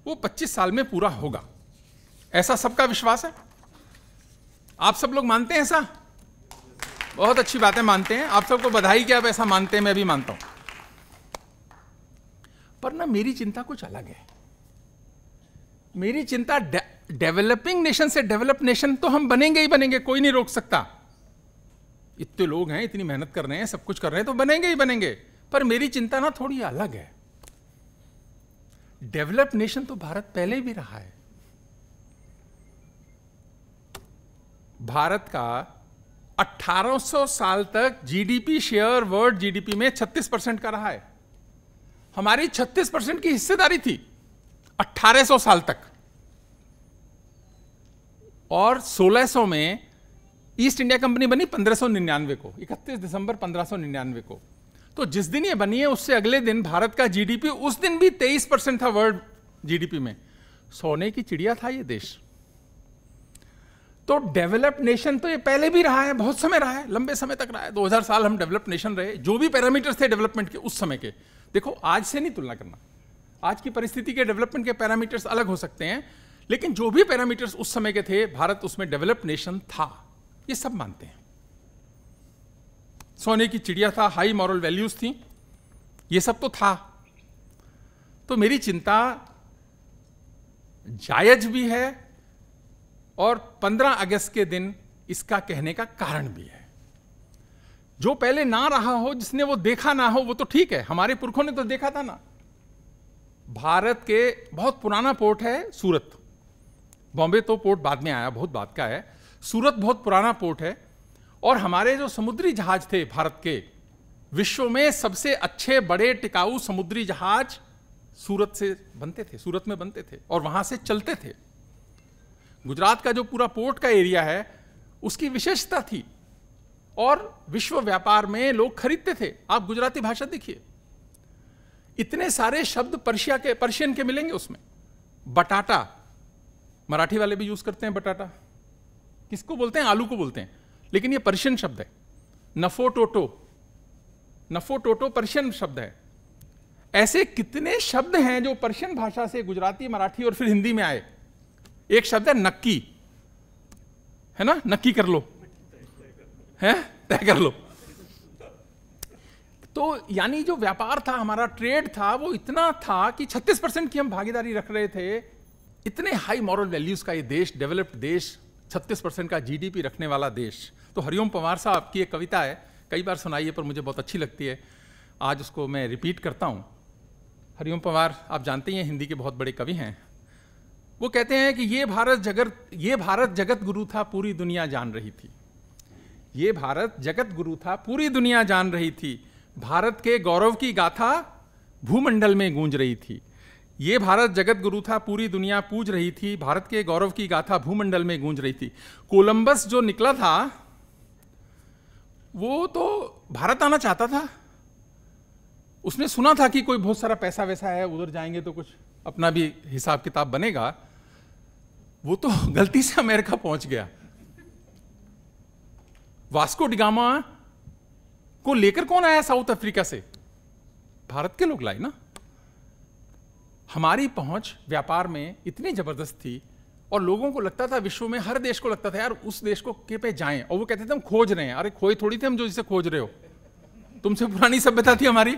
वो 25 साल में पूरा होगा ऐसा सबका विश्वास है आप सब लोग मानते हैं ऐसा बहुत अच्छी बातें मानते हैं आप सबको बधाई कि आप ऐसा मानते हैं मैं भी मानता हूं पर ना मेरी चिंता कुछ अलग है मेरी चिंता डेवलपिंग नेशन से डेवलप नेशन तो हम बनेंगे ही बनेंगे कोई नहीं रोक सकता इतने लोग हैं इतनी मेहनत कर रहे हैं सब कुछ कर रहे हैं तो बनेंगे ही बनेंगे पर मेरी चिंता ना थोड़ी अलग है डेवलप्ड नेशन तो भारत पहले भी रहा है भारत का 1800 साल तक जीडीपी शेयर वर्ल्ड जीडीपी में 36 परसेंट का रहा है हमारी 36 परसेंट की हिस्सेदारी थी 1800 साल तक और 1600 में ईस्ट इंडिया कंपनी बनी 1599 को 31 दिसंबर 1599 को तो जिस दिन ये बनी है उससे अगले दिन भारत का जीडीपी उस दिन भी 23 परसेंट था वर्ल्ड जीडीपी में सोने की चिड़िया था ये देश तो डेवलप्ड नेशन तो ये पहले भी रहा है बहुत समय रहा है लंबे समय तक रहा है 2000 साल हम डेवलप्ड नेशन रहे जो भी पैरामीटर्स थे डेवलपमेंट के उस समय के देखो आज से नहीं तुलना करना आज की परिस्थिति के डेवलपमेंट के पैरामीटर्स अलग हो सकते हैं लेकिन जो भी पैरामीटर्स उस समय के थे भारत उसमें डेवलप्ड नेशन था ये सब मानते हैं सोने की चिड़िया था हाई मॉरल वैल्यूज़ थी ये सब तो था तो मेरी चिंता जायज भी है और 15 अगस्त के दिन इसका कहने का कारण भी है जो पहले ना रहा हो जिसने वो देखा ना हो वो तो ठीक है हमारे पुरखों ने तो देखा था ना भारत के बहुत पुराना पोर्ट है सूरत बॉम्बे तो पोर्ट बाद में आया बहुत बाद का है सूरत बहुत पुराना पोर्ट है और हमारे जो समुद्री जहाज थे भारत के विश्व में सबसे अच्छे बड़े टिकाऊ समुद्री जहाज सूरत से बनते थे सूरत में बनते थे और वहां से चलते थे गुजरात का जो पूरा पोर्ट का एरिया है उसकी विशेषता थी और विश्व व्यापार में लोग खरीदते थे आप गुजराती भाषा देखिए इतने सारे शब्द पर्शिया के पर्शियन के मिलेंगे उसमें बटाटा मराठी वाले भी यूज करते हैं बटाटा किसको बोलते हैं आलू को बोलते हैं लेकिन ये पर्शियन शब्द है नफो टोटो नफो टोटो पर्शियन शब्द है ऐसे कितने शब्द हैं जो पर्शियन भाषा से गुजराती मराठी और फिर हिंदी में आए एक शब्द है नक्की है ना नक्की कर लो है तय कर लो तो यानी जो व्यापार था हमारा ट्रेड था वो इतना था कि 36 परसेंट की हम भागीदारी रख रहे थे इतने हाई मॉरल वैल्यूज का ये देश डेवलप्ड देश 36 परसेंट का जीडीपी रखने वाला देश तो हरिओम पवार साहब की एक कविता है कई बार सुनाई है पर मुझे बहुत अच्छी लगती है आज उसको मैं रिपीट करता हूँ हरिओम पवार आप जानते ही हैं हिंदी के बहुत बड़े कवि हैं वो कहते हैं कि ये भारत जगत ये भारत जगत गुरु था पूरी दुनिया जान रही थी ये भारत जगत गुरु था पूरी दुनिया जान रही थी भारत के गौरव की गाथा भूमंडल में गूंज रही थी ये भारत जगत गुरु था पूरी दुनिया पूज रही थी भारत के गौरव की गाथा भूमंडल में गूंज रही थी कोलंबस जो निकला था वो तो भारत आना चाहता था उसने सुना था कि कोई बहुत सारा पैसा वैसा है उधर जाएंगे तो कुछ अपना भी हिसाब किताब बनेगा वो तो गलती से अमेरिका पहुंच गया वास्को डिगामा को लेकर कौन आया साउथ अफ्रीका से भारत के लोग लाए ना हमारी पहुंच व्यापार में इतनी जबरदस्त थी और लोगों को लगता था विश्व में हर देश को लगता था यार उस देश को के पे जाएं और वो कहते थे हम खोज रहे हैं अरे खोए थोड़ी थे हम जो जिसे खोज रहे हो तुमसे पुरानी सभ्यता थी हमारी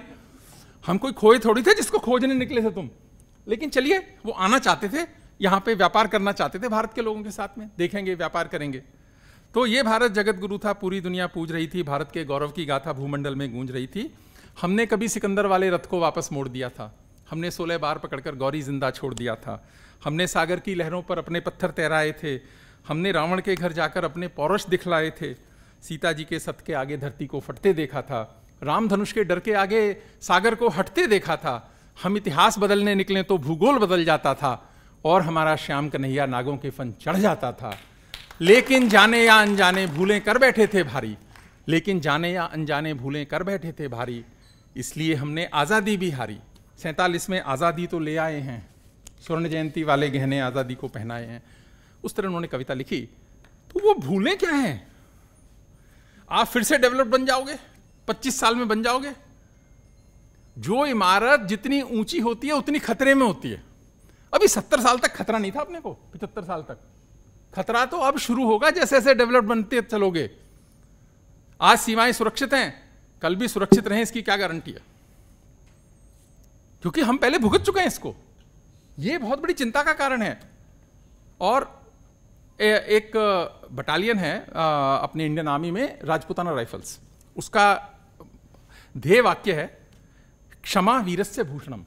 हम कोई खोए थोड़ी थे जिसको खोजने निकले थे तुम लेकिन चलिए वो आना चाहते थे यहाँ पे व्यापार करना चाहते थे भारत के लोगों के साथ में देखेंगे व्यापार करेंगे तो ये भारत जगत गुरु था पूरी दुनिया पूज रही थी भारत के गौरव की गाथा भूमंडल में गूंज रही थी हमने कभी सिकंदर वाले रथ को वापस मोड़ दिया था हमने सोलह बार पकड़कर गौरी जिंदा छोड़ दिया था हमने सागर की लहरों पर अपने पत्थर तैराए थे हमने रावण के घर जाकर अपने पौरश दिखलाए थे सीता जी के सत के आगे धरती को फटते देखा था रामधनुष के डर के आगे सागर को हटते देखा था हम इतिहास बदलने निकले तो भूगोल बदल जाता था और हमारा श्याम कन्हैया नागों के फन चढ़ जाता था लेकिन जाने या अनजाने भूलें कर बैठे थे भारी लेकिन जाने या अनजाने भूलें कर बैठे थे भारी इसलिए हमने आज़ादी भी हारी सैंतालीस में आज़ादी तो ले आए हैं स्वर्ण जयंती वाले गहने आज़ादी को पहनाए हैं उस तरह उन्होंने कविता लिखी तो वो भूले क्या हैं आप फिर से डेवलप बन जाओगे 25 साल में बन जाओगे जो इमारत जितनी ऊंची होती है उतनी खतरे में होती है अभी 70 साल तक खतरा नहीं था अपने को 75 साल तक खतरा तो अब शुरू होगा जैसे जैसे डेवलप बनते चलोगे आज सीमाएं सुरक्षित हैं कल भी सुरक्षित रहें इसकी क्या गारंटी है क्योंकि हम पहले भुगत चुके हैं इसको ये बहुत बड़ी चिंता का कारण है और ए, एक बटालियन है अपने इंडियन आर्मी में राजपूताना राइफल्स उसका ध्येय वाक्य है क्षमा वीरस्य भूषणम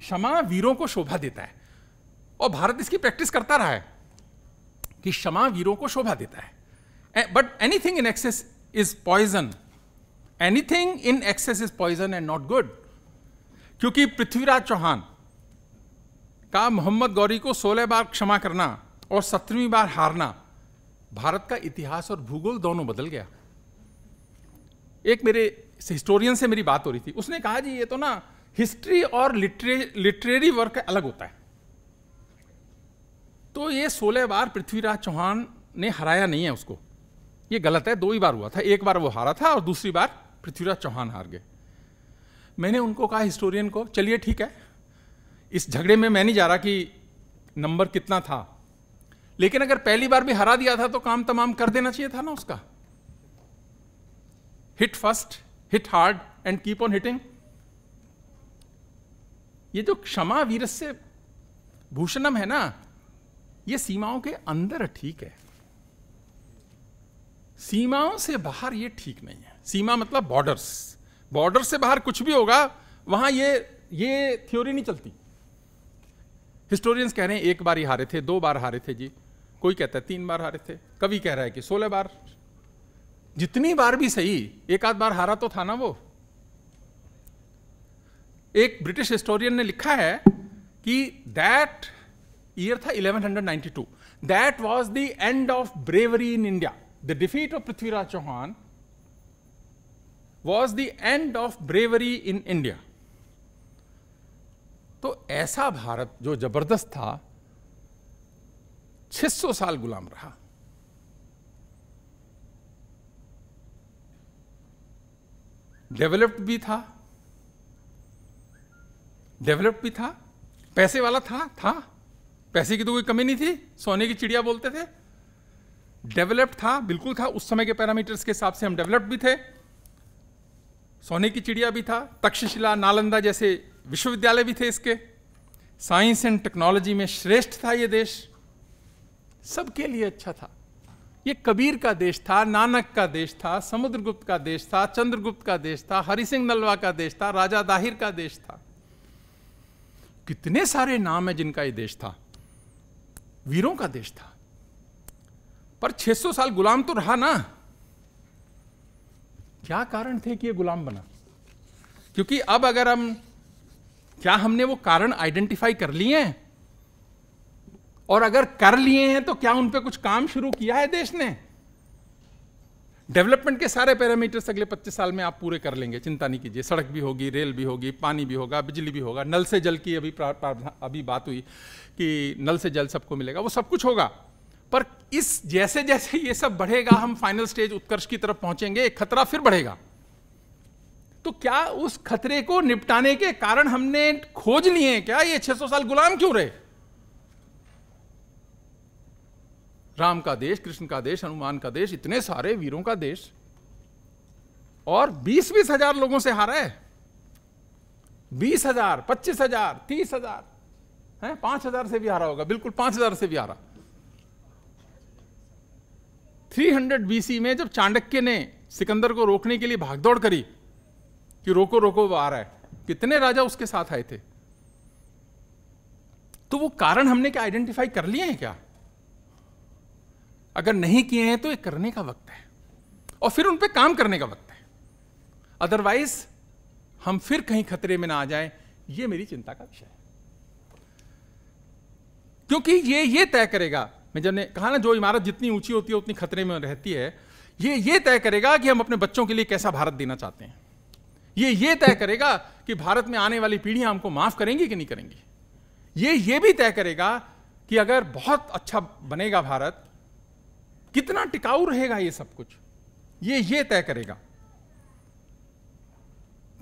क्षमा वीरों को शोभा देता है और भारत इसकी प्रैक्टिस करता रहा है कि क्षमा वीरों को शोभा देता है but anything in excess is poison anything in excess is poison and not good क्योंकि पृथ्वीराज चौहान कहा मोहम्मद गौरी को सोलह बार क्षमा करना और सत्रहवीं बार हारना भारत का इतिहास और भूगोल दोनों बदल गया एक मेरे हिस्टोरियन से मेरी बात हो रही थी उसने कहा जी ये तो ना हिस्ट्री और लिटरे लिटरेरी वर्क अलग होता है तो ये सोलह बार पृथ्वीराज चौहान ने हराया नहीं है उसको ये गलत है दो ही बार हुआ था एक बार वो हारा था और दूसरी बार पृथ्वीराज चौहान हार गए मैंने उनको कहा हिस्टोरियन को चलिए ठीक है इस झगड़े में मैं नहीं जा रहा कि नंबर कितना था लेकिन अगर पहली बार भी हरा दिया था तो काम तमाम कर देना चाहिए था ना उसका hit first hit hard and keep on hitting ये जो क्षमा वीरस से भूषणम है ना ये सीमाओं के अंदर ठीक है सीमाओं से बाहर ये ठीक नहीं है सीमा मतलब बॉर्डर्स बॉर्डर से बाहर कुछ भी होगा वहां ये ये थ्योरी नहीं चलती हिस्टोरियंस कह रहे हैं एक बार ही हारे थे दो बार हारे थे जी कोई कहता है तीन बार हारे थे कवि कह रहा है कि सोलह बार जितनी बार भी सही एक आध बार हारा तो था ना वो एक ब्रिटिश हिस्टोरियन ने लिखा है कि दैट ईयर था 1192 that was the end of bravery in India the defeat of Prithviraj Chauhan was the end of bravery in India तो ऐसा भारत जो जबरदस्त था 600 साल गुलाम रहा डेवलप्ड भी था डेवलप्ड भी था पैसे वाला था था पैसे की तो कोई कमी नहीं थी सोने की चिड़िया बोलते थे डेवलप्ड था बिल्कुल था उस समय के पैरामीटर्स के हिसाब से हम डेवलप्ड भी थे सोने की चिड़िया भी था तक्षशिला नालंदा जैसे विश्वविद्यालय भी थे इसके साइंस एंड टेक्नोलॉजी में श्रेष्ठ था ये देश सबके लिए अच्छा था ये कबीर का देश था नानक का देश था समुद्रगुप्त का देश था चंद्रगुप्त का देश था हरि सिंह नलवा का देश था राजा दाहिर का देश था कितने सारे नाम है जिनका ये देश था वीरों का देश था पर 600 साल गुलाम तो रहा ना क्या कारण थे कि ये गुलाम बना क्योंकि अब अगर हम क्या हमने वो कारण आइडेंटिफाई कर लिए हैं और अगर कर लिए हैं तो क्या उन पर कुछ काम शुरू किया है देश ने डेवलपमेंट के सारे पैरामीटर्स अगले 25 साल में आप पूरे कर लेंगे चिंता नहीं कीजिए सड़क भी होगी रेल भी होगी पानी भी होगा बिजली भी होगा नल से जल की अभी अभी बात हुई कि नल से जल सबको मिलेगा वो सब कुछ होगा पर इस जैसे जैसे ये सब बढ़ेगा हम फाइनल स्टेज उत्कर्ष की तरफ पहुंचेंगे एक खतरा फिर बढ़ेगा तो क्या उस खतरे को निपटाने के कारण हमने खोज लिए क्या ये 600 साल गुलाम क्यों रहे राम का देश कृष्ण का देश हनुमान का देश इतने सारे वीरों का देश और बीस बीस हजार लोगों से हारा है बीस हजार पच्चीस हजार तीस हजार है पांच हजार से भी हारा होगा बिल्कुल पांच हजार से भी हारा 300 बीसी में जब चाणक्य ने सिकंदर को रोकने के लिए भागदौड़ करी कि रोको रोको वो आ रहा है कितने राजा उसके साथ आए थे तो वो कारण हमने क्या आइडेंटिफाई कर लिए हैं क्या अगर नहीं किए हैं तो ये करने का वक्त है और फिर उन पर काम करने का वक्त है अदरवाइज हम फिर कहीं खतरे में ना आ जाए ये मेरी चिंता का विषय है क्योंकि ये ये तय करेगा मैं जब ने कहा ना जो इमारत जितनी ऊंची होती है उतनी खतरे में रहती है ये ये तय करेगा कि हम अपने बच्चों के लिए कैसा भारत देना चाहते हैं ये ये तय करेगा कि भारत में आने वाली पीढ़ियां हमको माफ करेंगी कि नहीं करेंगी ये ये भी तय करेगा कि अगर बहुत अच्छा बनेगा भारत कितना टिकाऊ रहेगा ये सब कुछ ये ये तय करेगा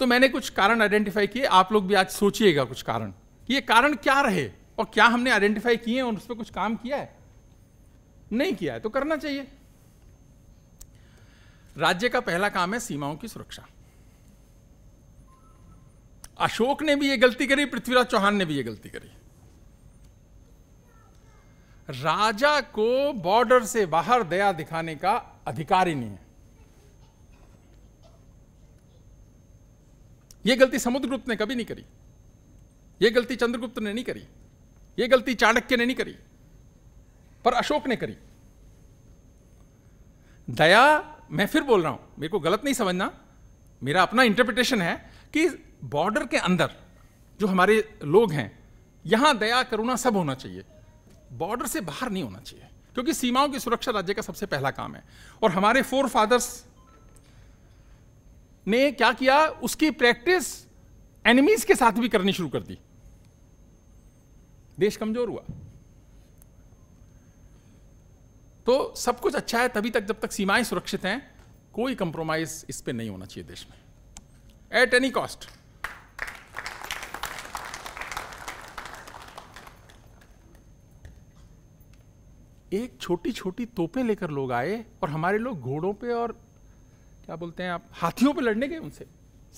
तो मैंने कुछ कारण आइडेंटिफाई किए आप लोग भी आज सोचिएगा कुछ कारण ये कारण क्या रहे और क्या हमने आइडेंटिफाई किए और उस पर कुछ काम किया है नहीं किया है तो करना चाहिए राज्य का पहला काम है सीमाओं की सुरक्षा अशोक ने भी ये गलती करी पृथ्वीराज चौहान ने भी ये गलती करी राजा को बॉर्डर से बाहर दया दिखाने का अधिकार ही नहीं है यह गलती समुद्रगुप्त ने कभी नहीं करी यह गलती चंद्रगुप्त ने नहीं करी यह गलती चाणक्य ने नहीं करी पर अशोक ने करी दया मैं फिर बोल रहा हूं मेरे को गलत नहीं समझना मेरा अपना इंटरप्रिटेशन है कि बॉर्डर के अंदर जो हमारे लोग हैं यहां दया करुणा सब होना चाहिए बॉर्डर से बाहर नहीं होना चाहिए क्योंकि सीमाओं की सुरक्षा राज्य का सबसे पहला काम है और हमारे फोर फादर्स ने क्या किया उसकी प्रैक्टिस एनिमीज के साथ भी करनी शुरू कर दी देश कमजोर हुआ तो सब कुछ अच्छा है तभी तक जब तक सीमाएं सुरक्षित हैं कोई कंप्रोमाइज इस पर नहीं होना चाहिए देश में एट एनी कॉस्ट एक छोटी छोटी तोपें लेकर लोग आए और हमारे लोग घोड़ों पे और क्या बोलते हैं आप हाथियों पे लड़ने गए उनसे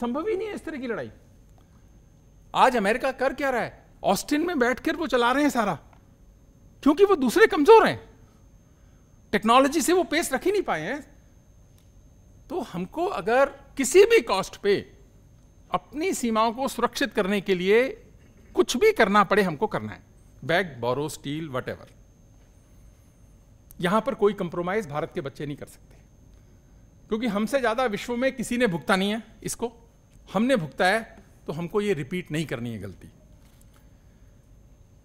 संभव ही नहीं है इस तरह की लड़ाई आज अमेरिका कर क्या रहा है ऑस्टिन में बैठकर वो चला रहे हैं सारा क्योंकि वो दूसरे कमजोर हैं टेक्नोलॉजी से वो पेस रख ही नहीं पाए हैं तो हमको अगर किसी भी कॉस्ट पे अपनी सीमाओं को सुरक्षित करने के लिए कुछ भी करना पड़े हमको करना है beg borrow steal whatever यहां पर कोई कंप्रोमाइज़ भारत के बच्चे नहीं कर सकते क्योंकि हमसे ज़्यादा विश्व में किसी ने भुगता नहीं है इसको हमने भुगता है तो हमको ये रिपीट नहीं करनी है गलती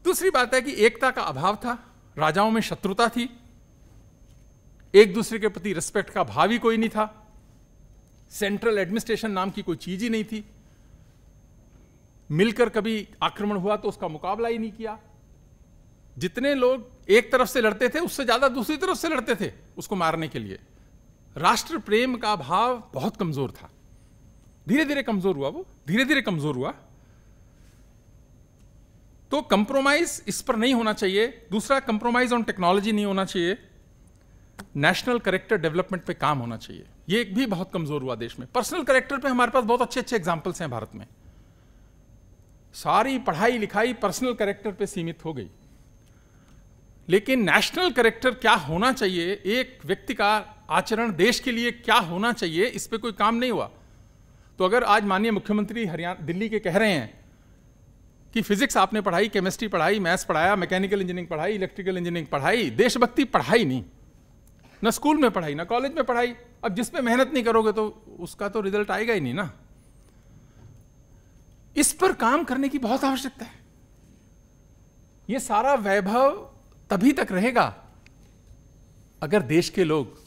दूसरी बात है कि एकता का अभाव था राजाओं में शत्रुता थी एक दूसरे के प्रति रिस्पेक्ट का भाव ही कोई नहीं था सेंट्रल एडमिनिस्ट्रेशन नाम की कोई चीज ही नहीं थी मिलकर कभी आक्रमण हुआ तो उसका मुकाबला ही नहीं किया जितने लोग एक तरफ से लड़ते थे उससे ज़्यादा दूसरी तरफ से लड़ते थे उसको मारने के लिए राष्ट्र प्रेम का भाव बहुत कमज़ोर था धीरे धीरे कमज़ोर हुआ वो धीरे धीरे कमज़ोर हुआ तो कंप्रोमाइज़ इस पर नहीं होना चाहिए दूसरा कंप्रोमाइज़ ऑन टेक्नोलॉजी नहीं होना चाहिए नेशनल करेक्टर डेवलपमेंट पे काम होना चाहिए ये एक भी बहुत कमज़ोर हुआ देश में पर्सनल करेक्टर पे हमारे पास बहुत अच्छे अच्छे एग्जाम्पल्स हैं भारत में सारी पढ़ाई लिखाई पर्सनल करेक्टर पे सीमित हो गई लेकिन नेशनल करेक्टर क्या होना चाहिए एक व्यक्ति का आचरण देश के लिए क्या होना चाहिए इस पर कोई काम नहीं हुआ तो अगर आज माननीय मुख्यमंत्री हरियाणा दिल्ली के कह रहे हैं कि फिजिक्स आपने पढ़ाई केमिस्ट्री पढ़ाई मैथ्स पढ़ाया मैकेनिकल इंजीनियरिंग पढ़ाई इलेक्ट्रिकल इंजीनियरिंग पढ़ाई देशभक्ति पढ़ाई नहीं ना स्कूल में पढ़ाई ना कॉलेज में पढ़ाई अब जिस पे मेहनत नहीं करोगे तो उसका तो रिजल्ट आएगा ही नहीं ना इस पर काम करने की बहुत आवश्यकता है ये सारा वैभव तभी तक रहेगा अगर देश के लोग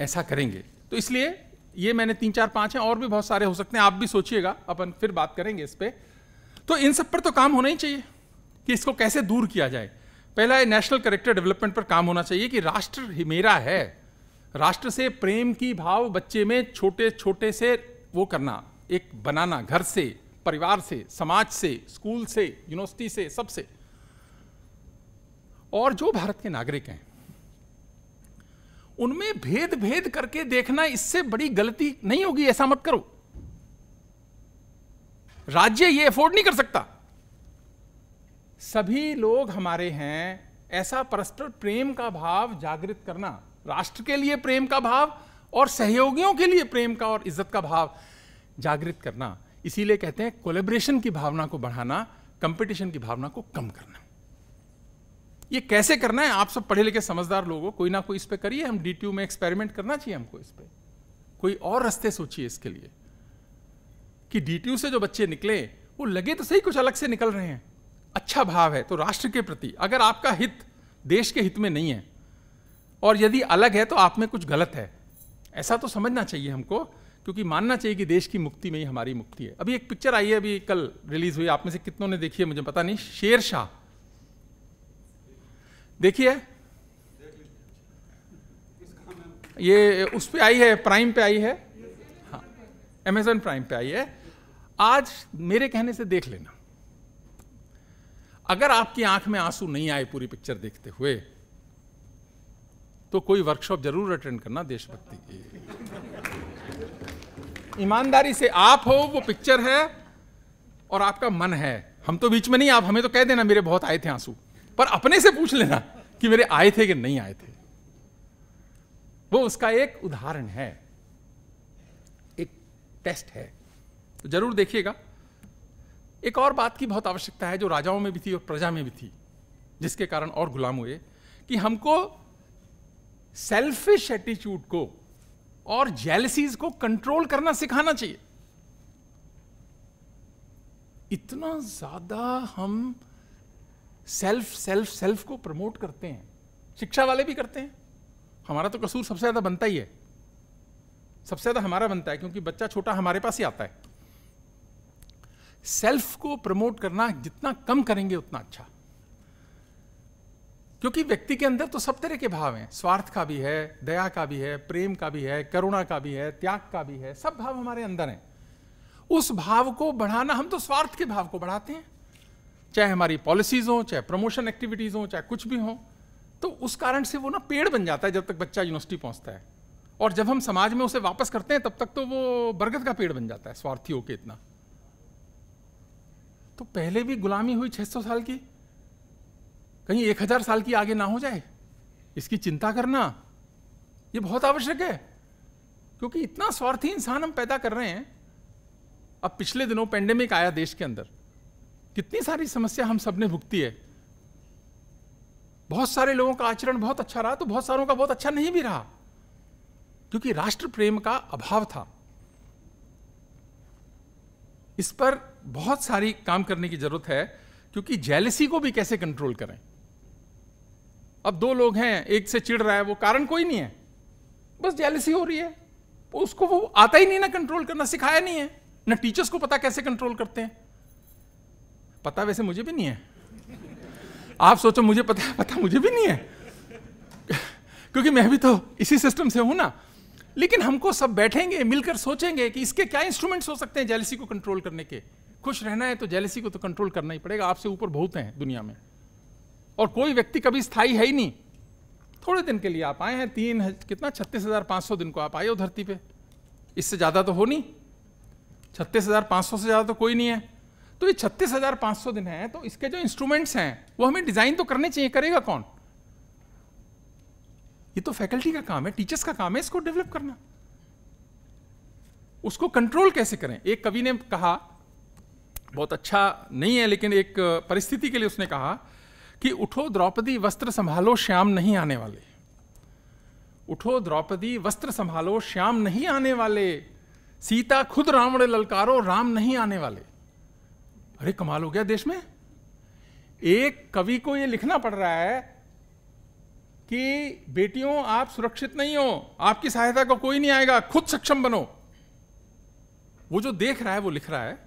ऐसा करेंगे तो इसलिए ये मैंने तीन चार पांच हैं और भी बहुत सारे हो सकते हैं आप भी सोचिएगा अपन फिर बात करेंगे इस पर तो इन सब पर तो काम होना ही चाहिए कि इसको कैसे दूर किया जाए पहला है नेशनल करेक्टर डेवलपमेंट पर काम होना चाहिए कि राष्ट्र ही मेरा है राष्ट्र से प्रेम की भाव बच्चे में छोटे छोटे से वो करना एक बनाना घर से परिवार से समाज से स्कूल से यूनिवर्सिटी से सबसे और जो भारत के नागरिक हैं उनमें भेद भेद करके देखना इससे बड़ी गलती नहीं होगी ऐसा मत करो राज्य ये अफोर्ड नहीं कर सकता सभी लोग हमारे हैं ऐसा परस्पर प्रेम का भाव जागृत करना राष्ट्र के लिए प्रेम का भाव और सहयोगियों के लिए प्रेम का और इज्जत का भाव जागृत करना इसीलिए कहते हैं कोलेब्रेशन की भावना को बढ़ाना कंपटीशन की भावना को कम करना ये कैसे करना है आप सब पढ़े लिखे समझदार लोगों कोई ना कोई इस पर करिए हम डी में एक्सपेरिमेंट करना चाहिए हमको इस पर कोई और रास्ते सोचिए इसके लिए कि डी से जो बच्चे निकले वो लगे तो सही कुछ अलग से निकल रहे हैं अच्छा भाव है तो राष्ट्र के प्रति अगर आपका हित देश के हित में नहीं है और यदि अलग है तो आप में कुछ गलत है ऐसा तो समझना चाहिए हमको क्योंकि मानना चाहिए कि देश की मुक्ति में ही हमारी मुक्ति है अभी एक पिक्चर आई है अभी कल रिलीज हुई आप में से कितनों ने देखी है मुझे पता नहीं शेर शाह देखिए ये उस पर आई है प्राइम पे आई है हाँ अमेजोन प्राइम पे आई है आज मेरे कहने से देख लेना अगर आपकी आंख में आंसू नहीं आए पूरी पिक्चर देखते हुए तो कोई वर्कशॉप जरूर अटेंड करना देशभक्ति की ईमानदारी से आप हो वो पिक्चर है और आपका मन है हम तो बीच में नहीं आप हमें तो कह देना मेरे बहुत आए थे आंसू पर अपने से पूछ लेना कि मेरे आए थे कि नहीं आए थे वो उसका एक उदाहरण है एक टेस्ट है तो जरूर देखिएगा एक और बात की बहुत आवश्यकता है जो राजाओं में भी थी और प्रजा में भी थी जिसके कारण और गुलाम हुए कि हमको सेल्फिश एटीट्यूड को और जेलसीज को कंट्रोल करना सिखाना चाहिए इतना ज्यादा हम सेल्फ सेल्फ सेल्फ को प्रमोट करते हैं शिक्षा वाले भी करते हैं हमारा तो कसूर सबसे ज़्यादा बनता ही है सबसे ज़्यादा हमारा बनता है क्योंकि बच्चा छोटा हमारे पास ही आता है सेल्फ को प्रमोट करना जितना कम करेंगे उतना अच्छा क्योंकि व्यक्ति के अंदर तो सब तरह के भाव हैं स्वार्थ का भी है दया का भी है प्रेम का भी है करुणा का भी है त्याग का भी है सब भाव हमारे अंदर हैं उस भाव को बढ़ाना हम तो स्वार्थ के भाव को बढ़ाते हैं चाहे हमारी पॉलिसीज़ हों चाहे प्रमोशन एक्टिविटीज़ हों चाहे कुछ भी हों तो उस कारण से वो ना पेड़ बन जाता है जब तक बच्चा यूनिवर्सिटी पहुंचता है और जब हम समाज में उसे वापस करते हैं तब तक तो वो बरगद का पेड़ बन जाता है स्वार्थी होके इतना तो पहले भी गुलामी हुई 600 साल की कहीं 1000 साल की आगे ना हो जाए इसकी चिंता करना ये बहुत आवश्यक है क्योंकि इतना स्वार्थी इंसान हम पैदा कर रहे हैं अब पिछले दिनों पेंडेमिक आया देश के अंदर कितनी सारी समस्या हम सबने भुगती है बहुत सारे लोगों का आचरण बहुत अच्छा रहा तो बहुत सारों का बहुत अच्छा नहीं भी रहा क्योंकि राष्ट्र प्रेम का अभाव था इस पर बहुत सारी काम करने की जरूरत है क्योंकि जेलसी को भी कैसे कंट्रोल करें अब दो लोग हैं एक से चिढ़ रहा है वो कारण कोई नहीं है बस जेलसी हो रही है उसको वो आता ही नहीं ना कंट्रोल करना सिखाया नहीं है ना टीचर्स को पता कैसे कंट्रोल करते हैं पता वैसे मुझे भी नहीं है आप सोचो मुझे पता पता मुझे भी नहीं है क्योंकि मैं भी तो इसी सिस्टम से हूं ना लेकिन हमको सब बैठेंगे मिलकर सोचेंगे कि इसके क्या इंस्ट्रूमेंट्स हो सकते हैं जेलसी को कंट्रोल करने के खुश रहना है तो जेलसी को तो कंट्रोल करना ही पड़ेगा आपसे ऊपर बहुत हैं दुनिया में और कोई व्यक्ति कभी स्थायी है ही नहीं थोड़े दिन के लिए आप आए हैं तीन कितना छत्तीस हज़ार पांच सौ दिन को आप आए हो धरती पे इससे ज़्यादा तो हो नहीं छत्तीस हज़ार पांच सौ से ज़्यादा तो कोई नहीं है तो ये छत्तीस हजार पांच सौ दिन है तो इसके जो इंस्ट्रूमेंट्स हैं वो हमें डिजाइन तो करने चाहिए करेगा कौन ये तो फैकल्टी का काम है टीचर्स का काम है इसको डेवलप करना उसको कंट्रोल कैसे करें एक कवि ने कहा बहुत अच्छा नहीं है लेकिन एक परिस्थिति के लिए उसने कहा कि उठो द्रौपदी वस्त्र संभालो श्याम नहीं आने वाले उठो द्रौपदी वस्त्र संभालो श्याम नहीं आने वाले सीता खुद रावण ललकारो राम नहीं आने वाले अरे कमाल हो गया देश में एक कवि को यह लिखना पड़ रहा है कि बेटियों आप सुरक्षित नहीं हो आपकी सहायता को कोई नहीं आएगा खुद सक्षम बनो वो जो देख रहा है वो लिख रहा है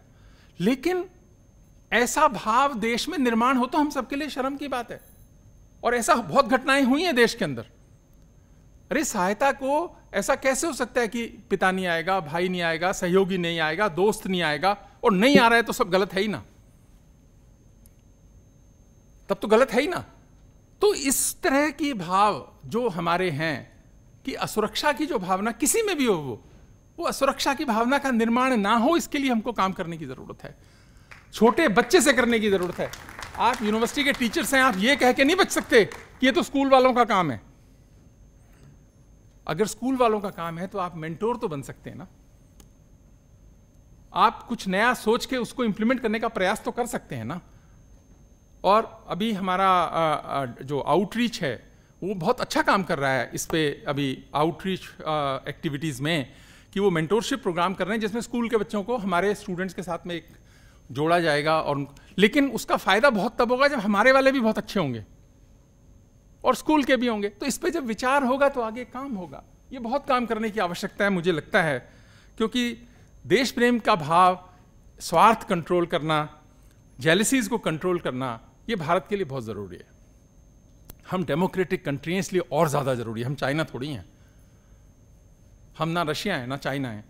लेकिन ऐसा भाव देश में निर्माण हो तो हम सबके लिए शर्म की बात है और ऐसा बहुत घटनाएं हुई हैं देश के अंदर अरे सहायता को ऐसा कैसे हो सकता है कि पिता नहीं आएगा भाई नहीं आएगा सहयोगी नहीं आएगा दोस्त नहीं आएगा और नहीं आ रहा है तो सब गलत है ही ना तब तो गलत है ही ना तो इस तरह की भाव जो हमारे हैं कि असुरक्षा की जो भावना किसी में भी हो वो वो असुरक्षा की भावना का निर्माण ना हो इसके लिए हमको काम करने की ज़रूरत है छोटे बच्चे से करने की ज़रूरत है आप यूनिवर्सिटी के टीचर्स हैं आप ये कह के नहीं बच सकते कि ये तो स्कूल वालों का काम है अगर स्कूल वालों का काम है तो आप मेंटोर तो बन सकते हैं ना आप कुछ नया सोच के उसको इम्प्लीमेंट करने का प्रयास तो कर सकते हैं ना और अभी हमारा जो आउटरीच है वो बहुत अच्छा काम कर रहा है इस पर अभी आउटरीच एक्टिविटीज़ में कि वो मेंटोरशिप प्रोग्राम कर रहे हैं जिसमें स्कूल के बच्चों को हमारे स्टूडेंट्स के साथ में एक जोड़ा जाएगा और लेकिन उसका फ़ायदा बहुत तब होगा जब हमारे वाले भी बहुत अच्छे होंगे और स्कूल के भी होंगे तो इस पर जब विचार होगा तो आगे काम होगा ये बहुत काम करने की आवश्यकता है मुझे लगता है क्योंकि देश प्रेम का भाव स्वार्थ कंट्रोल करना जेलिसीज को कंट्रोल करना ये भारत के लिए बहुत ज़रूरी है हम डेमोक्रेटिक कंट्री हैं इसलिए और ज़्यादा ज़रूरी है हम चाइना थोड़ी हैं हम ना रशिया हैं ना चाइना हैं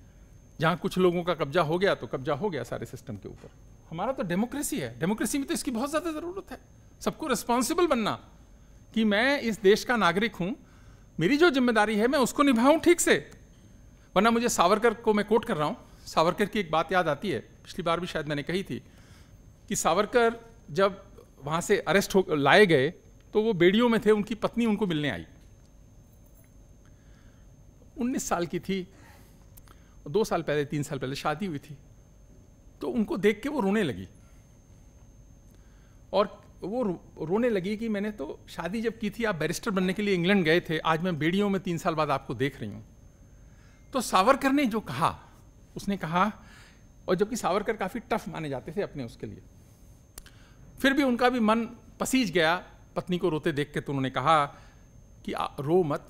जहाँ कुछ लोगों का कब्जा हो गया तो कब्जा हो गया सारे सिस्टम के ऊपर हमारा तो डेमोक्रेसी है डेमोक्रेसी में तो इसकी बहुत ज़्यादा ज़रूरत है सबको रिस्पॉन्सिबल बनना कि मैं इस देश का नागरिक हूँ मेरी जो जिम्मेदारी है मैं उसको निभाऊँ ठीक से वरना मुझे सावरकर को मैं कोट कर रहा हूँ सावरकर की एक बात याद आती है पिछली बार भी शायद मैंने कही थी कि सावरकर जब वहाँ से अरेस्ट हो लाए गए तो वो बेड़ियों में थे उनकी पत्नी उनको मिलने आई उन्नीस साल की थी दो साल पहले तीन साल पहले शादी हुई थी तो उनको देख के वो रोने लगी और वो रोने लगी कि मैंने तो शादी जब की थी आप बैरिस्टर बनने के लिए इंग्लैंड गए थे आज मैं बेड़ियों में तीन साल बाद आपको देख रही हूँ तो सावरकर ने जो कहा उसने कहा और जबकि सावरकर काफ़ी टफ माने जाते थे अपने उसके लिए फिर भी उनका भी मन पसीज गया पत्नी को रोते देख के तो उन्होंने कहा कि रो मत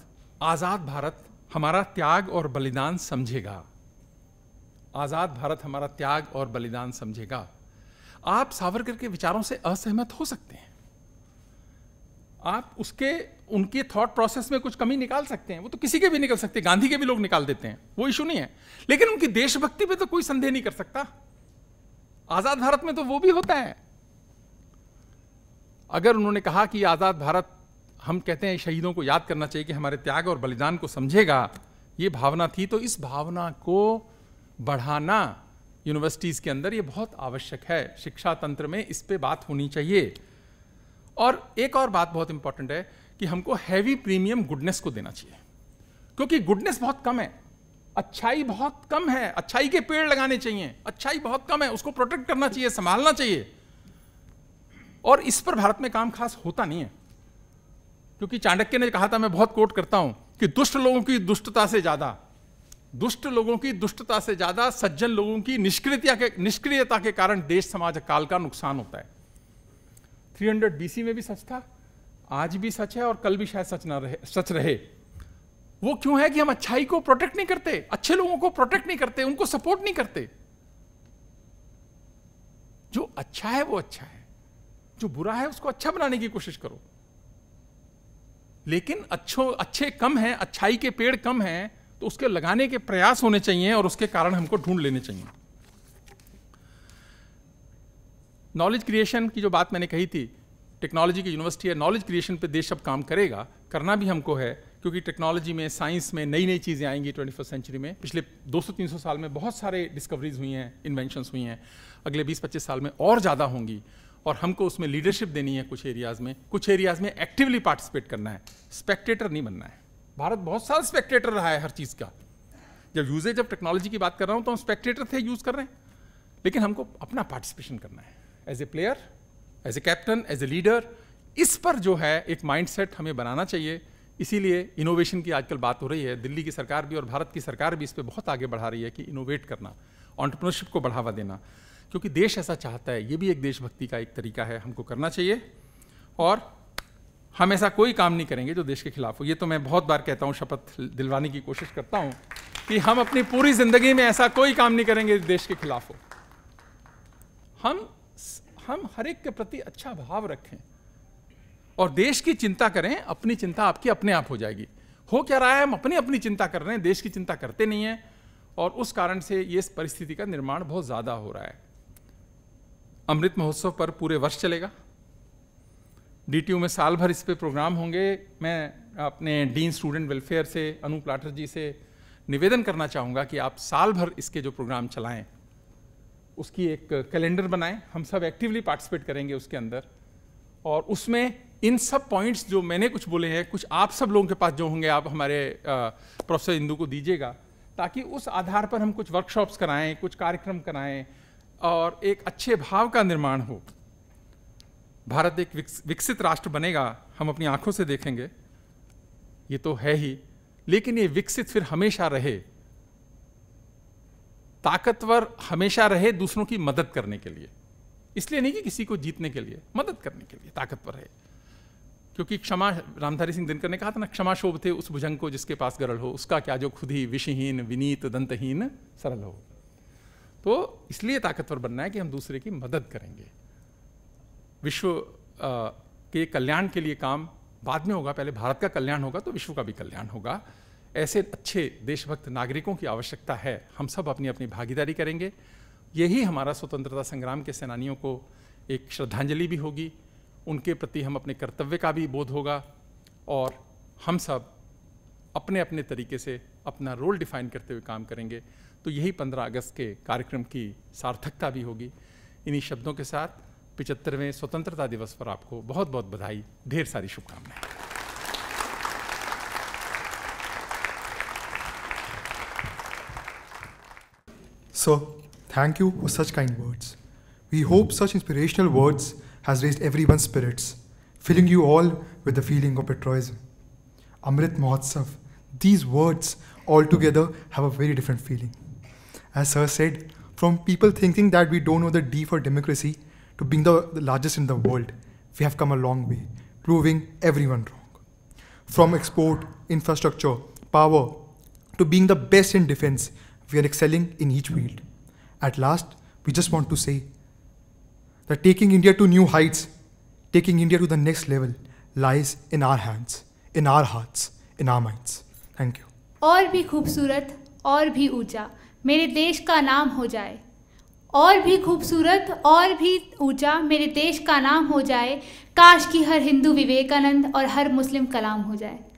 आज़ाद भारत हमारा त्याग और बलिदान समझेगा आज़ाद भारत हमारा त्याग और बलिदान समझेगा आप सावरकर के विचारों से असहमत हो सकते हैं आप उसके उनके थॉट प्रोसेस में कुछ कमी निकाल सकते हैं वो तो किसी के भी निकल सकते हैं गांधी के भी लोग निकाल देते हैं वो इशू नहीं है लेकिन उनकी देशभक्ति पे तो कोई संदेह नहीं कर सकता आजाद भारत में तो वो भी होता है अगर उन्होंने कहा कि आजाद भारत हम कहते हैं शहीदों को याद करना चाहिए कि हमारे त्याग और बलिदान को समझेगा ये भावना थी तो इस भावना को बढ़ाना यूनिवर्सिटीज के अंदर ये बहुत आवश्यक है शिक्षा तंत्र में इस पर बात होनी चाहिए और एक और बात बहुत इंपॉर्टेंट है कि हमको हैवी प्रीमियम गुडनेस को देना चाहिए क्योंकि गुडनेस बहुत कम है अच्छाई बहुत कम है अच्छाई के पेड़ लगाने चाहिए अच्छाई बहुत कम है उसको प्रोटेक्ट करना चाहिए संभालना चाहिए और इस पर भारत में काम खास होता नहीं है क्योंकि चाणक्य ने कहा था मैं बहुत कोट करता हूं कि दुष्ट लोगों की दुष्टता से ज्यादा दुष्ट लोगों की दुष्टता से ज्यादा सज्जन लोगों की निष्क्रियता के निष्क्रियता के कारण देश समाज काल का नुकसान होता है 300 बीसी में भी सच था आज भी सच है और कल भी शायद सच ना रहे सच रहे वो क्यों है कि हम अच्छाई को प्रोटेक्ट नहीं करते अच्छे लोगों को प्रोटेक्ट नहीं करते उनको सपोर्ट नहीं करते जो अच्छा है वो अच्छा है जो बुरा है उसको अच्छा बनाने की कोशिश करो लेकिन अच्छो अच्छे कम हैं अच्छाई के पेड़ कम हैं तो उसके लगाने के प्रयास होने चाहिए और उसके कारण हमको ढूंढ लेने चाहिए नॉलेज क्रिएशन की जो बात मैंने कही थी टेक्नोलॉजी की यूनिवर्सिटी है नॉलेज क्रिएशन पे देश अब काम करेगा करना भी हमको है क्योंकि टेक्नोलॉजी में साइंस में नई नई चीज़ें आएंगी ट्वेंटी फर्स्ट सेंचुरी में पिछले 200-300 साल में बहुत सारे डिस्कवरीज हुई हैं इन्वेंशंस हुई हैं अगले 20-25 साल में और ज़्यादा होंगी और हमको उसमें लीडरशिप देनी है कुछ एरियाज़ में कुछ एरियाज़ में एक्टिवली पार्टिसिपेट करना है स्पेक्टेटर नहीं बनना है भारत बहुत साल स्पेक्टेटर रहा है हर चीज़ का जब यूजेज ऑफ टेक्नोलॉजी की बात कर रहा हूँ तो हम स्पेक्टेटर थे यूज़ कर रहे हैं लेकिन हमको अपना पार्टिसिपेशन करना है as a player as a captain as a leader इस पर जो है एक माइंडसेट हमें बनाना चाहिए इसीलिए इनोवेशन की आजकल बात हो रही है दिल्ली की सरकार भी और भारत की सरकार भी इस पर बहुत आगे बढ़ा रही है कि इनोवेट करना ऑन्टरप्रनरशिप को बढ़ावा देना क्योंकि देश ऐसा चाहता है ये भी एक देशभक्ति का एक तरीका है हमको करना चाहिए और हम ऐसा कोई काम नहीं करेंगे जो देश के खिलाफ हो ये तो मैं बहुत बार कहता हूँ शपथ दिलवाने की कोशिश करता हूँ कि हम अपनी पूरी जिंदगी में ऐसा कोई काम नहीं करेंगे देश के खिलाफ हो हम हम हर एक के प्रति अच्छा भाव रखें और देश की चिंता करें अपनी चिंता आपकी अपने आप हो जाएगी हो क्या रहा है हम अपनी अपनी चिंता कर रहे हैं देश की चिंता करते नहीं हैं और उस कारण से ये परिस्थिति का निर्माण बहुत ज़्यादा हो रहा है अमृत महोत्सव पर पूरे वर्ष चलेगा डी में साल भर इस पर प्रोग्राम होंगे मैं अपने डीन स्टूडेंट वेलफेयर से अनूप लाठर जी से निवेदन करना चाहूँगा कि आप साल भर इसके जो प्रोग्राम चलाएं उसकी एक कैलेंडर बनाएं हम सब एक्टिवली पार्टिसिपेट करेंगे उसके अंदर और उसमें इन सब पॉइंट्स जो मैंने कुछ बोले हैं कुछ आप सब लोगों के पास जो होंगे आप हमारे प्रोफेसर इंदू को दीजिएगा ताकि उस आधार पर हम कुछ वर्कशॉप्स कराएं कुछ कार्यक्रम कराएं और एक अच्छे भाव का निर्माण हो भारत एक विकसित राष्ट्र बनेगा हम अपनी आंखों से देखेंगे ये तो है ही लेकिन ये विकसित फिर हमेशा रहे ताकतवर हमेशा रहे दूसरों की मदद करने के लिए इसलिए नहीं कि किसी को जीतने के लिए मदद करने के लिए ताकतवर रहे क्योंकि क्षमा रामधारी सिंह दिनकर ने कहा था ना क्षमा शोभ थे उस भुजंग को जिसके पास गरल हो उसका क्या जो खुद ही विषहीन विनीत दंतहीन सरल हो तो इसलिए ताकतवर बनना है कि हम दूसरे की मदद करेंगे विश्व के कल्याण के लिए काम बाद में होगा पहले भारत का कल्याण होगा तो विश्व का भी कल्याण होगा ऐसे अच्छे देशभक्त नागरिकों की आवश्यकता है हम सब अपनी अपनी भागीदारी करेंगे यही हमारा स्वतंत्रता संग्राम के सेनानियों को एक श्रद्धांजलि भी होगी उनके प्रति हम अपने कर्तव्य का भी बोध होगा और हम सब अपने अपने तरीके से अपना रोल डिफाइन करते हुए काम करेंगे तो यही 15 अगस्त के कार्यक्रम की सार्थकता भी होगी इन्हीं शब्दों के साथ पिचहत्तरवें स्वतंत्रता दिवस पर आपको बहुत बहुत बधाई ढेर सारी शुभकामनाएं So, thank you for such kind words. We hope such inspirational words has raised everyone's spirits, filling you all with the feeling of patriotism. Amrit Mahotsav, these words altogether have a very different feeling. As Sir said, from people thinking that we don't know the D for democracy to being the largest in the world, we have come a long way, proving everyone wrong. From export, infrastructure, power, to being the best in defense, we are excelling in each field. At last, we just want to say that taking India to new heights, taking India to the next level, lies in our hands, in our hearts, in our minds. Thank you. और भी खूबसूरत और भी ऊंचा मेरे देश का नाम हो जाए और भी खूबसूरत और भी ऊंचा मेरे देश का नाम हो जाए काश कि हर हिंदू विवेकानंद और हर मुस्लिम कलाम हो जाए